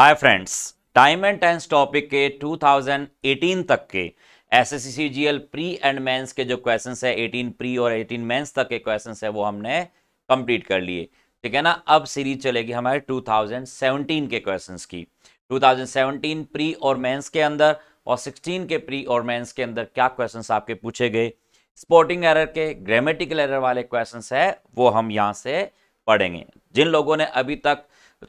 Hi friends time and tense topic के 2018 तक के S S C G L pre and mains के जो क्वेश्चन है 18 प्री और 18 मेंस तक के क्वेश्चन है वो हमने कंप्लीट कर लिए ठीक है ना अब सीरीज चलेगी हमारे 2017 के क्वेश्चंस की 2017 प्री और मेंस के अंदर और 16 के प्री और मेंस के अंदर क्या क्वेश्चन आपके पूछे गए स्पोर्टिंग एरर के ग्रामेटिकल एरर वाले क्वेश्चन है वो हम यहाँ से पढ़ेंगे जिन लोगों ने अभी तक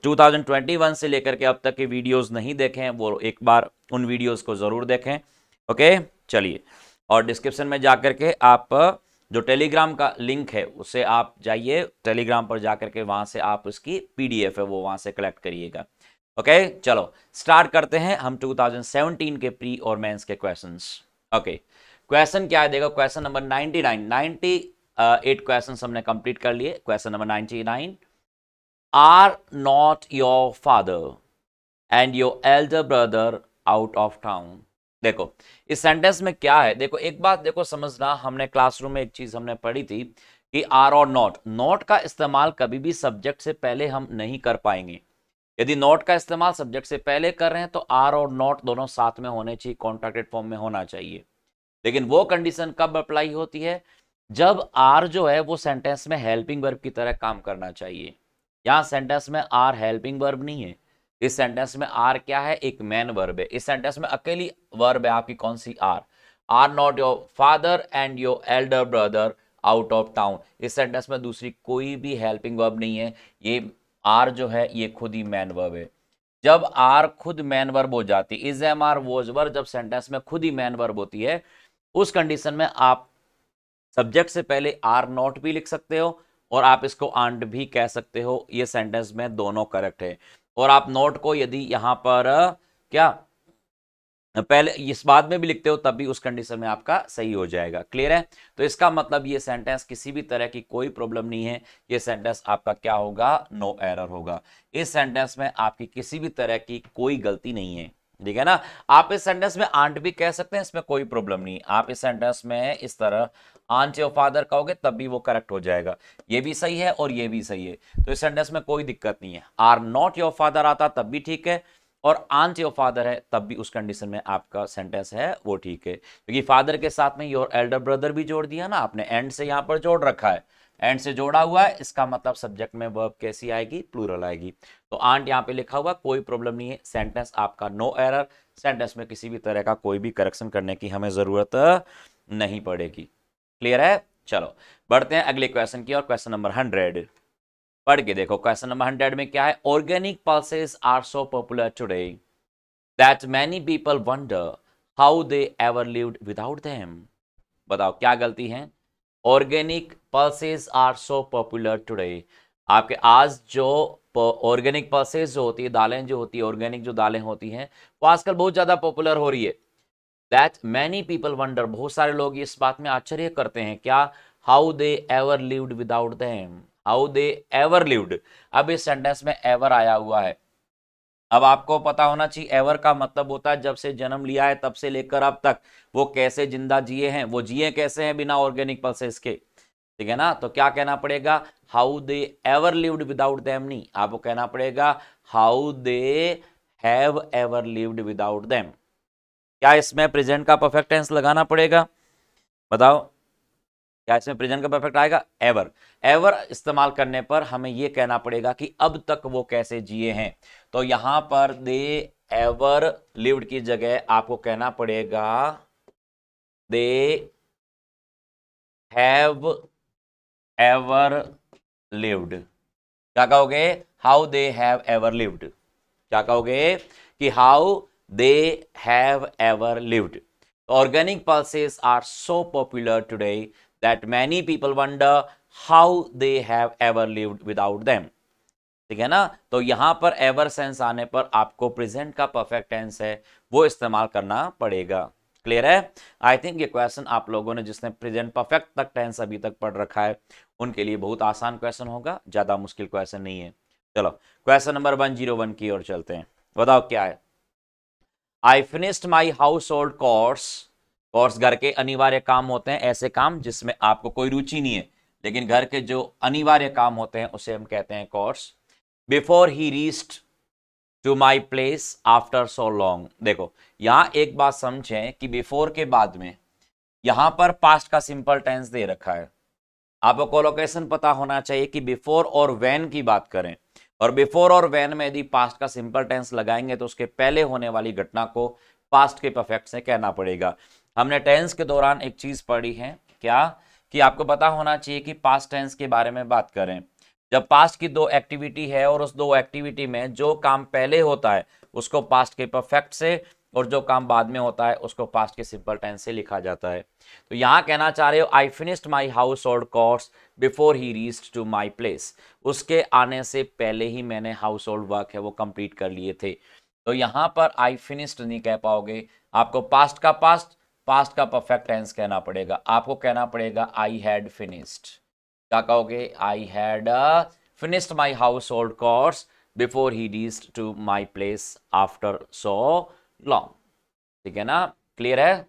2021 से लेकर के अब तक के वीडियोस नहीं देखे हैं वो एक बार उन वीडियोस को ज़रूर देखें ओके चलिए और डिस्क्रिप्शन में जा के आप जो टेलीग्राम का लिंक है उसे आप जाइए टेलीग्राम पर जा के वहाँ से आप उसकी पी है वो वहाँ से कलेक्ट करिएगा ओके चलो स्टार्ट करते हैं हम टू के प्री और मैंस के क्वेश्चन ओके क्वेश्चन क्या देगा क्वेश्चन नंबर 99 98 क्वेश्चन हमने कंप्लीट कर लिए question number 99 Are not your father and your elder brother out of town? देखो इस सेंटेंस में क्या है देखो एक बात देखो समझना हमने क्लासरूम में एक चीज हमने पढ़ी थी कि आर और नॉट नॉट का इस्तेमाल कभी भी सब्जेक्ट से पहले हम नहीं कर पाएंगे यदि नॉट का इस्तेमाल सब्जेक्ट से पहले कर रहे हैं तो आर और नॉट दोनों साथ में होने चाहिए कॉन्ट्रैक्टेड फॉर्म में होना चाहिए लेकिन वो कंडीशन कब अप्लाई होती है जब आर जो है वो सेंटेंस में हेल्पिंग वर्ब की तरह काम करना चाहिए यहाँ सेंटेंस में आर हेल्पिंग वर्ब नहीं है इस सेंटेंस में आर क्या है एक मैन वर्ब है इस सेंटेंस में अकेली वर्ब है आपकी कौन सी are are not your father and your elder brother out of town इस सेंटेंस में दूसरी कोई भी हेल्पिंग वर्ब नहीं है ये आर जो है ये खुद ही मैन वर्ब है जब आर खुद मैन वर्ब हो जाती is am are was verb जब सेंटेंस में खुद ही मैन वर्ब होती है उस कंडीशन में आप सब्जेक्ट से पहले आर नॉट भी लिख सकते हो और आप इसको आंट भी कह सकते हो ये सेंटेंस में दोनों करेक्ट है और आप नोट को यदि यहाँ पर क्या पहले इस बात में भी लिखते हो तब भी उस कंडीशन में आपका सही हो जाएगा क्लियर है तो इसका मतलब ये सेंटेंस किसी भी तरह की कोई प्रॉब्लम नहीं है ये सेंटेंस आपका क्या होगा नो no एरर होगा इस सेंटेंस में आपकी किसी भी तरह की कोई गलती नहीं है ठीक है ना आप इस सेंटेंस में आंट भी कह सकते हैं इसमें कोई प्रॉब्लम नहीं आप इस सेंटेंस में इस तरह आंट योर फादर कहोगे तब भी वो करेक्ट हो जाएगा ये भी सही है और ये भी सही है तो इस सेंटेंस में कोई दिक्कत नहीं है आर नॉट योर फादर आता तब भी ठीक है और आंट योर फादर है तब भी उस कंडीशन में आपका सेंटेंस है वो ठीक है क्योंकि फादर के साथ में योर एल्डर ब्रदर भी जोड़ दिया ना आपने एंड से यहाँ पर जोड़ रखा है एंड से जोड़ा हुआ है इसका मतलब सब्जेक्ट में वर्ब कैसी आएगी प्लूरल आएगी तो आंट यहाँ पे लिखा हुआ कोई प्रॉब्लम नहीं है सेंटेंस आपका नो एरर सेंटेंस में किसी भी तरह का कोई भी करेक्शन करने की हमें ज़रूरत नहीं पड़ेगी क्लियर है चलो बढ़ते हैं अगले क्वेश्चन की और क्वेश्चन नंबर हंड्रेड पढ़ के देखो क्वेश्चन नंबर हंड्रेड में क्या है organic pulses are so popular today that many people wonder how they ever lived without them बताओ क्या गलती है organic pulses are so popular today आपके आज जो ऑर्गेनिक पल्सेस जो होती है दालें जो होती है ऑर्गेनिक जो दालें होती हैं वो आजकल बहुत ज़्यादा पॉपुलर हो रही है दैट मैनी पीपल वंडर बहुत सारे लोग इस बात में आश्चर्य करते हैं क्या how they ever lived without them how they ever lived अब इस सेंटेंस में एवर आया हुआ है अब आपको पता होना चाहिए एवर का मतलब होता है जब से जन्म लिया है तब से लेकर अब तक वो कैसे जिंदा जिए हैं वो जिए कैसे हैं बिना ऑर्गेनिक पल्सेस के ठीक है ना तो क्या कहना पड़ेगा how they ever lived without them नहीं आपको कहना पड़ेगा how they have ever lived without them क्या इसमें प्रेजेंट का परफेक्ट टेंस लगाना पड़ेगा बताओ क्या इसमें प्रेजेंट का परफेक्ट आएगा एवर एवर इस्तेमाल करने पर हमें यह कहना पड़ेगा कि अब तक वो कैसे जिए हैं तो यहां पर दे एवर लिव्ड की जगह आपको कहना पड़ेगा दे हैव एवर लिव्ड क्या कहोगे how they have ever lived क्या कहोगे कि how they have ever lived organic pulses are so popular today that many people wonder how they have ever lived without them. ठीक है ना तो यहां पर एवर सेंस आने पर आपको प्रेजेंट का परफेक्ट टेंस है वो इस्तेमाल करना पड़ेगा क्लियर है आई थिंक ये क्वेश्चन आप लोगों ने जिसने प्रेजेंट परफेक्ट तक टेंस अभी तक पढ़ रखा है उनके लिए बहुत आसान क्वेश्चन होगा ज़्यादा मुश्किल क्वेश्चन नहीं है चलो question number one zero one की ओर चलते हैं बताओ क्या है I finished my household chores chores घर के अनिवार्य काम होते हैं ऐसे काम जिसमें आपको कोई रुचि नहीं है लेकिन घर के जो अनिवार्य काम होते हैं उसे हम कहते हैं chores before he reached to my place after so long देखो यहाँ एक बात समझें कि बिफोर के बाद में यहाँ पर पास्ट का सिंपल टेंस दे रखा है आपको कोलोकेशन पता होना चाहिए कि बिफोर और वैन की बात करें और बिफोर और वैन में यदि पास्ट का सिंपल टेंस लगाएंगे तो उसके पहले होने वाली घटना को पास्ट के परफेक्ट से कहना पड़ेगा हमने टेंस के दौरान एक चीज़ पढ़ी है क्या कि आपको पता होना चाहिए कि पास्ट टेंस के बारे में बात करें जब पास्ट की दो एक्टिविटी है और उस दो एक्टिविटी में जो काम पहले होता है उसको पास्ट के परफेक्ट से और जो काम बाद में होता है उसको पास्ट के सिंपल टेंस से लिखा जाता है तो यहाँ कहना चाह रहे हो I finished my household chores before he reach to my place उसके आने से पहले ही मैंने हाउस होल्ड वर्क है वो कंप्लीट कर लिए थे तो यहाँ पर आई फिनिश्ड नहीं कह पाओगे आपको पास्ट का पास्ट पास्ट का परफेक्ट टेंस कहना पड़ेगा आपको कहना पड़ेगा आई हैड फिनिश्ड क्या कहोगे I had finished my household chores before he these to my place after so long ठीक है ना क्लियर है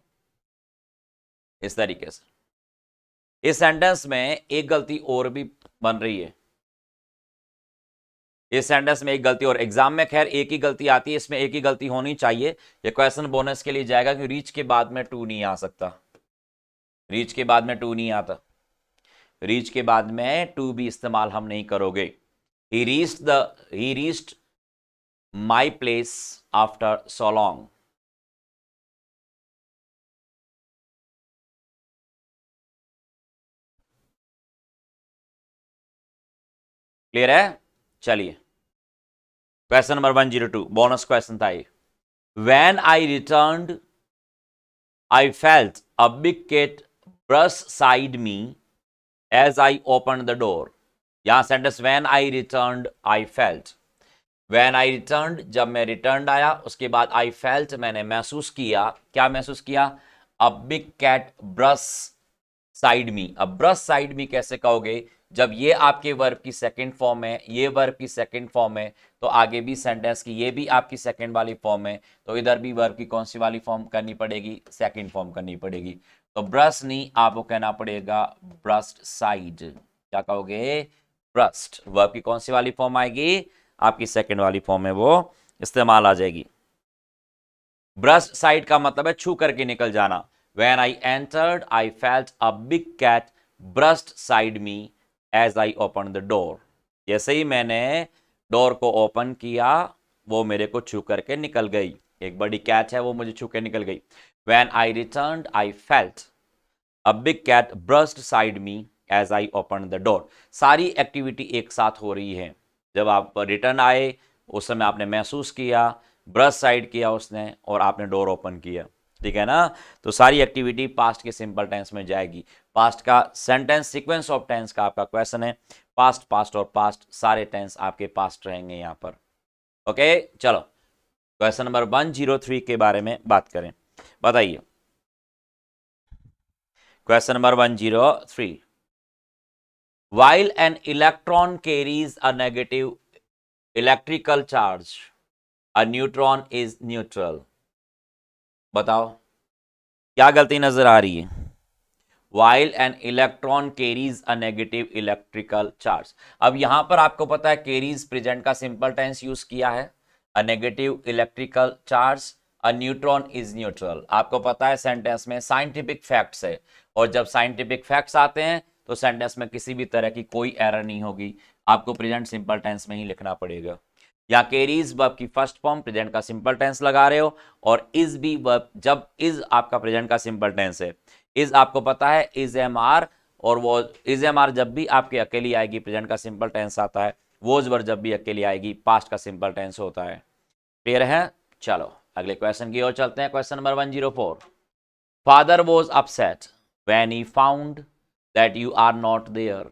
इस तरीके से इस सेंटेंस में एक गलती और भी बन रही है इस सेंटेंस में एक गलती और एग्जाम में खैर एक ही गलती आती है इसमें एक ही गलती होनी चाहिए ये क्वेश्चन बोनस के लिए जाएगा कि रीच के बाद में टू नहीं आ सकता रीच के बाद में टू नहीं आता रीच के बाद में टू भी इस्तेमाल हम नहीं करोगे he reach the he reached my place after so long clear है चलिए question number one zero two bonus question था ये when I return I felt a big cat brush side me as I open the door यहां sentence when I return I felt when I return जब मैं return आया उसके बाद I felt मैंने महसूस किया क्या महसूस किया a big cat brush side me अब ब्रश साइड मी कैसे कहोगे जब ये आपके वर्ब की सेकंड फॉर्म है ये वर्ब की सेकंड फॉर्म है तो आगे भी सेंटेंस की ये भी आपकी सेकंड वाली फॉर्म है तो इधर भी वर्ब की कौन सी वाली फॉर्म करनी पड़ेगी सेकंड फॉर्म करनी पड़ेगी तो ब्रश नहीं आपको कहना पड़ेगा ब्रस्ट साइड क्या कहोगे ब्रस्ट वर्ब की कौन सी वाली फॉर्म आएगी आपकी सेकेंड वाली फॉर्म है वो इस्तेमाल आ जाएगी ब्रश साइड का मतलब है छू करके निकल जाना when I entered I felt a big cat brushed side me as I open the door जैसे ही मैंने डोर को ओपन किया वो मेरे को छू करके निकल गई एक बड़ी कैच है वो मुझे छू के निकल गई when I return I felt a big cat brushed side me as I open the door सारी एक्टिविटी एक साथ हो रही है जब आप रिटर्न आए उस समय आपने महसूस किया ब्रश साइड किया उसने और आपने डोर ओपन किया ठीक है ना तो सारी एक्टिविटी पास्ट के सिंपल टेंस में जाएगी पास्ट का सेंटेंस सीक्वेंस ऑफ टेंस का आपका क्वेश्चन है पास्ट पास्ट और पास्ट सारे टेंस आपके पास्ट रहेंगे यहाँ पर ओके चलो question number one zero three के बारे में बात करें बताइए question number one zero three while an electron carries a negative electrical charge a neutron is neutral बताओ क्या गलती नज़र आ रही है while an electron carries a negative electrical charge अब यहां पर आपको पता है केरीज प्रेजेंट का सिंपल टेंस यूज किया है a negative electrical charge a neutron is neutral आपको पता है सेंटेंस में साइंटिफिक फैक्ट्स है और जब साइंटिफिक फैक्ट्स आते हैं तो सेंटेंस में किसी भी तरह की कोई एरर नहीं होगी आपको प्रेजेंट सिंपल टेंस में ही लिखना पड़ेगा या केरीज वर्ब की फर्स्ट फॉर्म प्रेजेंट का सिंपल टेंस लगा रहे हो और इज बी वर्ब जब इज आपका प्रेजेंट का सिंपल टेंस है इज आपको पता है इज एम आर और वो इज एम आर जब भी आपकी अकेली आएगी प्रेजेंट का सिंपल टेंस आता है वोज वर्ब जब भी अकेली आएगी पास्ट का सिंपल टेंस होता है क्लियर है चलो अगले क्वेश्चन की ओर चलते हैं question number one zero four father was upset when he found that you are not there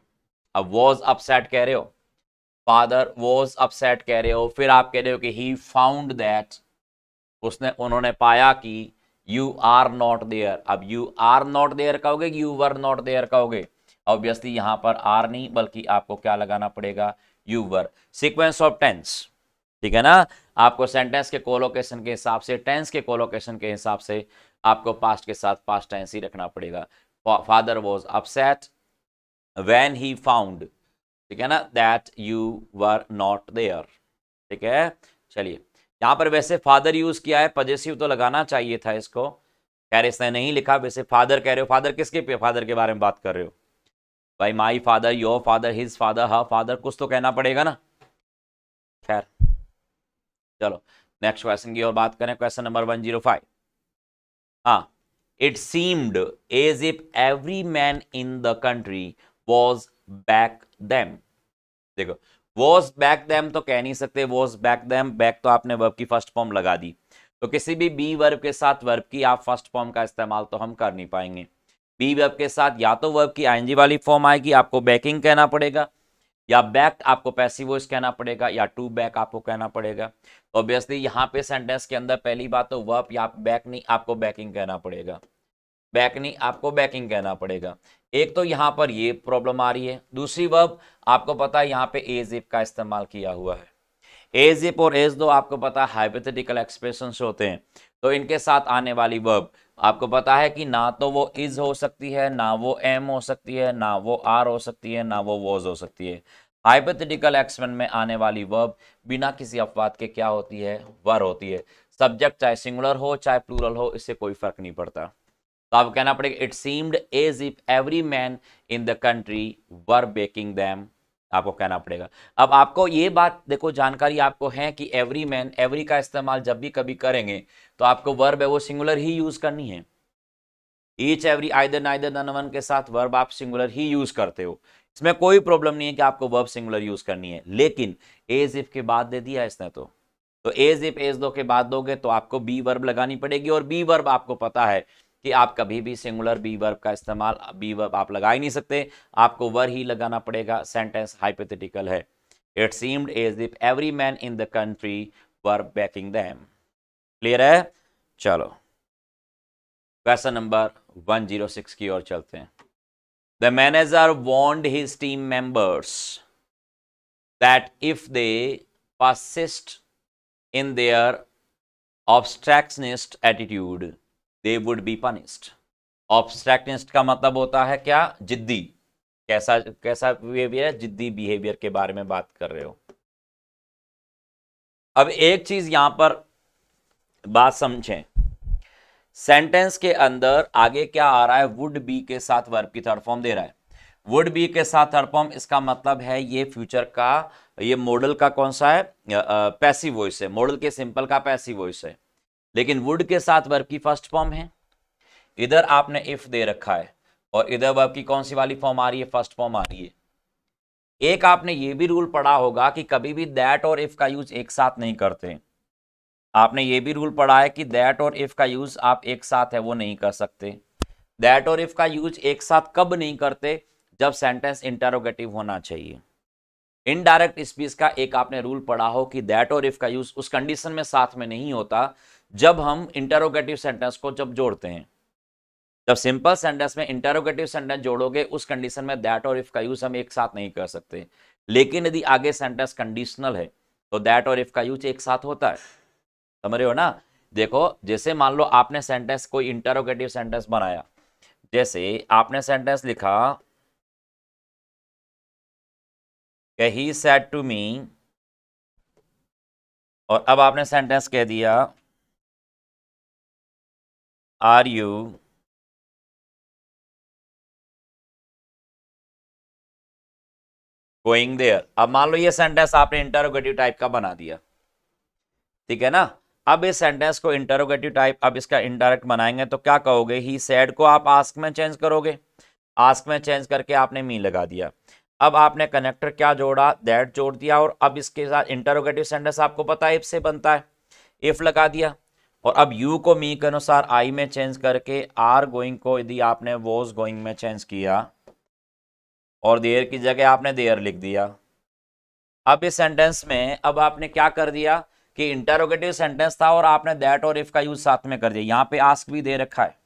अब वॉज अपसेट कह रहे हो फादर वॉज अपसेट कह रहे हो फिर आप कह रहे हो कि ही फाउंड दैट उसने उन्होंने पाया कि यू आर नॉट देयर अब यू आर नॉट देयर कहोगे यू वर नॉट देयर कहोगे ऑब्वियसली यहां पर आर नहीं बल्कि आपको क्या लगाना पड़ेगा you were sequence of tense ठीक है ना आपको सेंटेंस के कोलोकेशन के हिसाब से टेंस के कोलोकेशन के हिसाब से आपको पास्ट के साथ पास्ट टेंस ही रखना पड़ेगा father was upset when he found ठीक है ना that you were not there ठीक है चलिए यहाँ पर वैसे फादर यूज किया है पजेसिव तो लगाना चाहिए था इसको कह रहे इसने नहीं लिखा वैसे फादर कह रहे हो फादर किसके फादर के बारे में बात कर रहे हो भाई my father your father his father her father कुछ तो कहना पड़ेगा ना खैर चलो नेक्स्ट क्वेश्चन की और बात करें question number one zero five हाँ it seemed as if every man in the country was back them देखो वॉज बैक दैम तो कह नहीं सकते वॉज बैक दैम बैक तो आपने वर्ब की फर्स्ट फॉर्म लगा दी तो किसी भी बी वर्ब के साथ वर्ब की आप फर्स्ट फॉर्म का इस्तेमाल तो हम कर नहीं पाएंगे बी वर्ब के साथ या तो वर्ब की आईएनजी वाली फॉर्म आएगी आपको बैकिंग कहना पड़ेगा या बैक आपको पैसिव वॉइस कहना पड़ेगा या टू बैक आपको कहना पड़ेगा ऑब्वियसली यहाँ पे सेंटेंस के अंदर पहली बात तो वर्ब या बैक नहीं आपको बैकिंग कहना पड़ेगा बैक नहीं आपको बैकिंग कहना पड़ेगा एक तो यहाँ पर ये प्रॉब्लम आ रही है दूसरी वर्ब आपको पता है यहाँ पे एज इफ का इस्तेमाल किया हुआ है एज इफ और एज दो आपको पता है हाइपोथेटिकल एक्सप्रेशन होते हैं तो इनके साथ आने वाली वर्ब आपको पता है कि ना तो वो इज हो सकती है ना वो एम हो सकती है ना वो आर हो सकती है ना वो वॉज हो सकती है हाइपोथेटिकल एक्सप्रेशन में आने वाली वर्ब बिना किसी अपवाद के क्या होती है वर होती है सब्जेक्ट चाहे सिंगुलर हो चाहे प्लूरल हो इससे कोई फर्क नहीं पड़ता तो आपको कहना पड़ेगा it seemed as if every man in the country were backing them आपको कहना पड़ेगा अब आपको ये बात देखो जानकारी आपको है कि एवरी मैन एवरी का इस्तेमाल जब भी कभी करेंगे तो आपको वर्ब है वो सिंगुलर ही यूज़ करनी है each every either neither none के साथ वर्ब आप सिंगुलर ही यूज़ करते हो इसमें कोई प्रॉब्लम नहीं है कि आपको वर्ब सिंगुलर यूज़ करनी है लेकिन एज इफ के बाद दे दिया इसने तो तो एज इफ एज दो के बाद दोगे तो आपको बी वर्ब लगानी पड़ेगी और बी वर्ब आपको पता है कि आप कभी भी सिंगुलर बी वर्ब का इस्तेमाल बी वर्ब आप लगा ही नहीं सकते आपको वर ही लगाना पड़ेगा सेंटेंस हाइपोथेटिकल है it seemed as if every man in the country were backing them clear है चलो क्वेश्चन नंबर 106 की ओर चलते हैं the manager warned his team members that if they persist in their obstructionist attitude they would be punished obstructionist का मतलब होता है क्या जिद्दी कैसा कैसा बिहेवियर है जिद्दी बिहेवियर के बारे में बात कर रहे हो अब एक चीज यहां पर बात समझें सेंटेंस के अंदर आगे क्या आ रहा है वुड बी के साथ वर्ब की थर्ड फॉर्म दे रहा है वुड बी के साथ थर्ड फॉर्म इसका मतलब है ये फ्यूचर का ये मॉडल का कौन सा है पैसिव वॉइस है मॉडल के सिंपल का पैसिव वॉइस है लेकिन वुड के साथ वर्ब की फर्स्ट फॉर्म है इधर आपने इफ दे रखा है और इधर वर्ब की कौन सी वाली फॉर्म आ रही है फर्स्ट फॉर्म आ रही है एक आपने ये भी रूल पढ़ा होगा कि कभी भी दैट और इफ का यूज एक साथ नहीं करते आपने ये भी रूल पढ़ा है कि दैट और इफ का यूज आप एक साथ है वो नहीं कर सकते दैट और इफ का यूज एक साथ कब नहीं करते जब सेंटेंस इंटरोगेटिव होना चाहिए इनडायरेक्ट स्पीच का एक आपने रूल पढ़ा हो कि दैट और इफ का यूज उस कंडीशन में साथ में नहीं होता जब हम इंटरोगेटिव सेंटेंस को जब जोड़ते हैं जब सिंपल सेंटेंस में इंटरोगेटिव सेंटेंस जोड़ोगे उस कंडीशन में दैट और इफ का यूज हम एक साथ नहीं कर सकते लेकिन यदि आगे सेंटेंस कंडीशनल है तो दैट और इफ का यूज एक साथ होता है समझ रहे हो ना देखो जैसे मान लो आपने सेंटेंस कोई इंटरोगेटिव सेंटेंस बनाया जैसे आपने सेंटेंस लिखा ही सेड टू मी और अब आपने सेंटेंस कह दिया आर यू गोइंग देयर अब मान लो ये सेंटेंस आपने इंटरोगेटिव टाइप का बना दिया ठीक है ना अब इस सेंटेंस को इंटरोगेटिव टाइप अब इसका इनडायरेक्ट बनाएंगे तो क्या कहोगे ही सेड को आप आस्क में चेंज करोगे आस्क में चेंज करके आपने मी लगा दिया अब आपने कनेक्टर क्या जोड़ा दैट जोड़ दिया और अब इसके साथ इंटरोगेटिव सेंटेंस आपको पता है इफ से बनता है इफ लगा दिया और अब यू को मी के अनुसार आई में चेंज करके आर गोइंग को यदि आपने वोज गोइंग में चेंज किया और देर की जगह आपने देर लिख दिया अब इस सेंटेंस में अब आपने क्या कर दिया कि इंटरोगेटिव सेंटेंस था और आपने दैट और इफ का यूज साथ में कर दिया यहाँ पे आस्क भी दे रखा है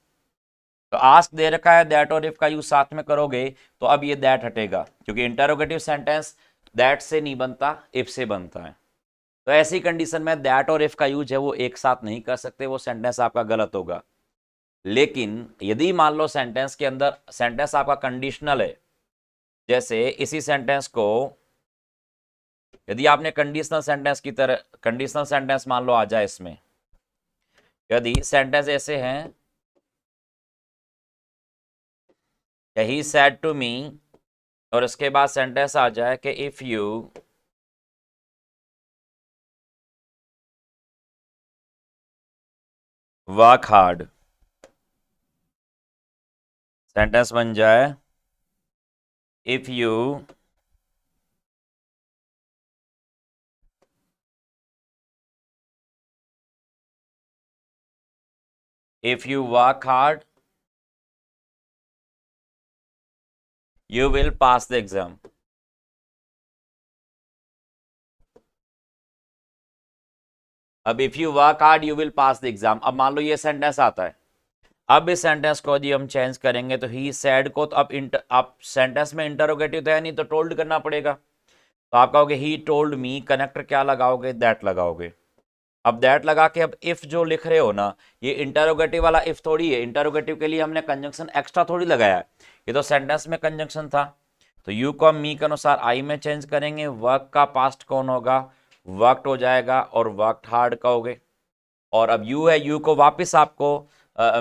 तो आस्क दे रखा है दैट और इफ का यूज साथ में करोगे तो अब ये दैट हटेगा क्योंकि इंटरोगेटिव सेंटेंस दैट से नहीं बनता इफ से बनता है तो ऐसी कंडीशन में दैट और इफ का यूज है वो एक साथ नहीं कर सकते वो सेंटेंस आपका गलत होगा लेकिन यदि मान लो सेंटेंस के अंदर सेंटेंस आपका कंडीशनल है जैसे इसी सेंटेंस को यदि आपने कंडीशनल सेंटेंस की तरह कंडीशनल सेंटेंस मान लो आ जाए इसमें यदि सेंटेंस ऐसे हैं ही सेड टू मी और उसके बाद सेंटेंस आ जाए कि if you work hard sentence बन जाए if you if you work hard you will pass the exam. अब if you work hard you will pass the exam अब मान लो ये सेंटेंस आता है अब इस सेंटेंस को जी हम चेंज करेंगे तो ही सैड को तो अब इंटर आप सेंटेंस में इंटरोगेटिव तो है नहीं तो टोल्ड करना पड़ेगा तो आप कहोगे ही टोल्ड मी कनेक्टर क्या लगाओगे दैट लगाओगे अब दैट लगा के अब इफ़ जो लिख रहे हो ना ये इंटरोगेटिव वाला इफ़ थोड़ी है इंटरोगेटिव के लिए हमने कंजंक्शन एक्स्ट्रा थोड़ी लगाया है ये तो सेंटेंस में कंजंक्शन था तो यू को मी के अनुसार आई में चेंज करेंगे वर्क का पास्ट कौन होगा वर्कड हो जाएगा और वर्क हार्ड का हो गए और अब यू है यू को वापस आपको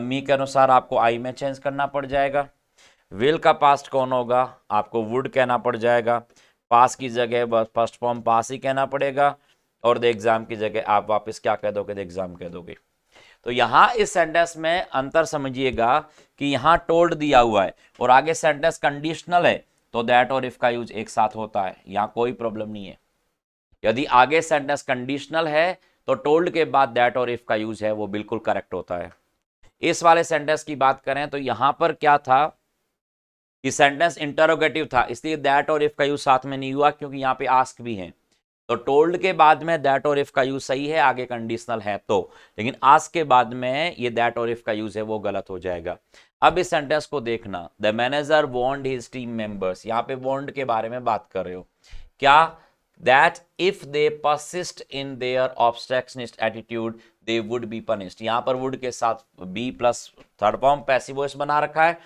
मी के अनुसार आपको आई में चेंज करना पड़ जाएगा विल का पास्ट कौन होगा आपको वुड कहना पड़ जाएगा पास की जगह बस फर्स्ट फॉर्म पास ही कहना पड़ेगा और द एग्ज़ाम की जगह आप वापस क्या कह दोगे द एग्ज़ाम कह दोगे तो यहां इस सेंटेंस में अंतर समझिएगा कि यहां टोल्ड दिया हुआ है और आगे सेंटेंस कंडीशनल है तो दैट और इफ का यूज एक साथ होता है यहां कोई प्रॉब्लम नहीं है यदि आगे सेंटेंस कंडीशनल है तो टोल्ड के बाद दैट और इफ का यूज है वो बिल्कुल करेक्ट होता है इस वाले सेंटेंस की बात करें तो यहां पर क्या था कि सेंटेंस इंटरोगेटिव था इसलिए दैट और इफ का यूज साथ में नहीं हुआ क्योंकि यहां पे आस्क भी है तो टोल्ड के बाद में दैट और इफ का यूज सही है आगे कंडीशनल है तो लेकिन आज के बाद में ये दैट और इफ का यूज है वो गलत हो जाएगा अब इस सेंटेंस को देखना the manager warned his team members यहाँ पे वॉन्ड के बारे में बात कर रहे हो क्या that if they persist in their obstructionist attitude they would be punished यहाँ पर वुड के साथ be plus third form passive voice बना रखा है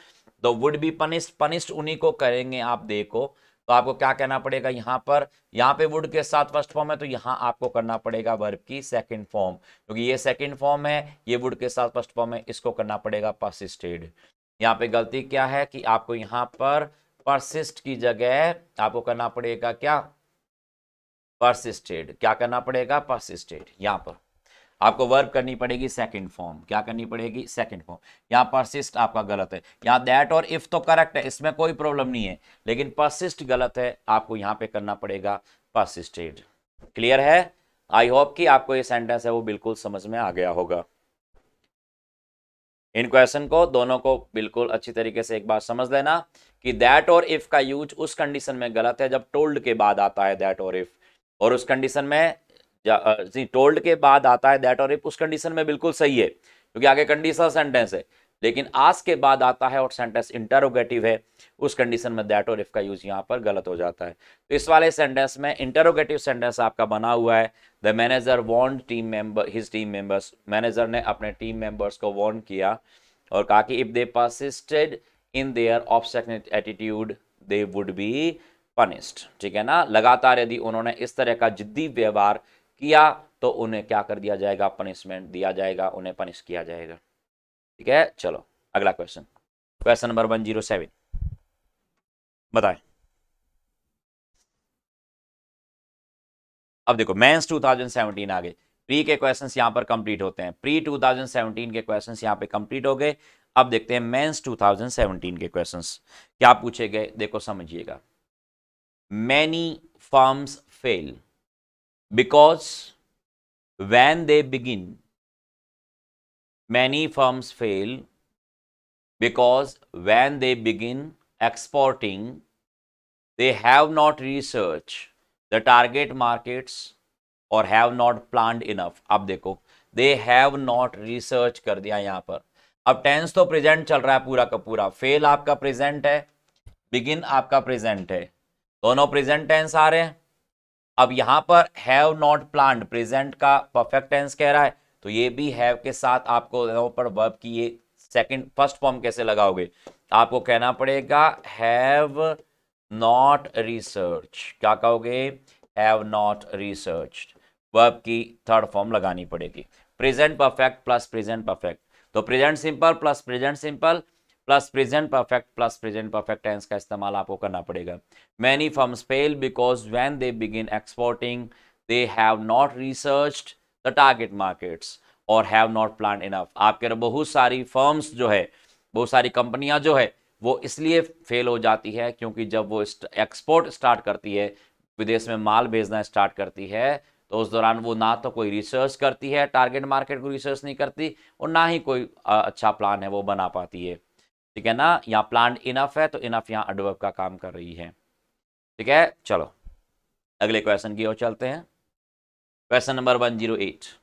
तो वुड बी पनिस्ड पनिस्ड उन्हीं को करेंगे आप देखो तो आपको क्या कहना पड़ेगा यहां पर यहां पे वुड के साथ फर्स्ट फॉर्म है तो यहां आपको करना पड़ेगा वर्ब की सेकंड फॉर्म क्योंकि तो ये सेकंड फॉर्म है ये वुड के साथ फर्स्ट फॉर्म है इसको करना पड़ेगा परसिस्टेड यहाँ पे गलती क्या है कि आपको यहां पर परसिस्ट की जगह आपको करना पड़ेगा क्या परसिस्टेड क्या करना पड़ेगा परसिस्टेड यहां पर आपको वर्ब करनी पड़ेगी सेकंड फॉर्म क्या करनी पड़ेगी सेकंड फॉर्म यहाँ परसिस्ट आपका गलत है यहाँ दैट और इफ तो करेक्ट है इसमें कोई प्रॉब्लम नहीं है लेकिन परसिस्ट गलत है आपको यहाँ पे करना पड़ेगा परसिस्टेड क्लियर है आई होप कि आपको ये सेंटेंस है वो बिल्कुल समझ में आ गया होगा इन क्वेश्चन को दोनों को बिल्कुल अच्छी तरीके से एक बार समझ लेना कि दैट और इफ का यूज उस कंडीशन में गलत है जब टोल्ड के बाद आता है दैट और इफ और उस कंडीशन में जी टोल्ड के बाद आता है दैट और इफ उस कंडीशन में बिल्कुल सही है क्योंकि आगे कंडीशनल सेंटेंस है लेकिन आस के बाद आता है और सेंटेंस इंटरोगेटिव है उस कंडीशन में दैट और इफ का यूज यहाँ पर गलत हो जाता है तो इस वाले सेंटेंस में इंटरोगेटिव सेंटेंस आपका बना हुआ है the manager warned team member his team members manager ने अपने टीम मेंबर्स को वॉन्ट किया और कहा कि if they persisted in their object attitude they would be punished ठीक है ना लगातार यदि उन्होंने इस तरह का जिद्दी व्यवहार किया तो उन्हें क्या कर दिया जाएगा पनिशमेंट दिया जाएगा उन्हें पनिश किया जाएगा ठीक है चलो अगला question question number one zero seven बताए अब देखो मेंस 2017 आ गए प्री के क्वेश्चंस यहां पर कंप्लीट होते हैं प्री 2017 के क्वेश्चंस यहां पे कंप्लीट हो गए अब देखते हैं मेंस 2017 के क्वेश्चंस क्या पूछे गए देखो समझिएगा many forms fail because when they begin, many firms fail because when they begin exporting, they have not researched the target markets और हैव नॉट प्लान इनफ अब देखो दे हैव नॉट रिसर्च कर दिया यहाँ पर अब टेंस तो प्रेजेंट चल रहा है पूरा का पूरा फेल आपका प्रेजेंट है बिगिन आपका प्रेजेंट है दोनों प्रेजेंट टेंस आ रहे हैं अब यहां पर हैव नॉट प्लान प्रेजेंट का परफेक्ट टेंस कह रहा है तो ये भी हैव के साथ आपको पर वर्ब की ये सेकंड फर्स्ट फॉर्म कैसे लगाओगे आपको कहना पड़ेगा हैव नॉट रिसर्च क्या कहोगे हैव नॉट रिसर्च वर्ब की थर्ड फॉर्म लगानी पड़ेगी present perfect plus present perfect तो present simple plus present simple plus present perfect plus present perfect tense का इस्तेमाल आपको करना पड़ेगा many firms fail because when they begin exporting they have not researched the target markets और have not plan enough आपके बहुत सारी firms जो है बहुत सारी कंपनियां जो है वो इसलिए फेल हो जाती है क्योंकि जब वो एक्सपोर्ट स्टार्ट करती है विदेश में माल भेजना स्टार्ट करती है तो उस दौरान वो ना तो कोई रिसर्च करती है टारगेट मार्केट को रिसर्च नहीं करती और ना ही कोई अच्छा प्लान है वो बना पाती है ठीक है ना यहाँ प्लांट इनफ है तो इनफ यहाँ अडवर्ब का काम कर रही है ठीक है चलो अगले क्वेश्चन की ओर चलते हैं question number one zero eight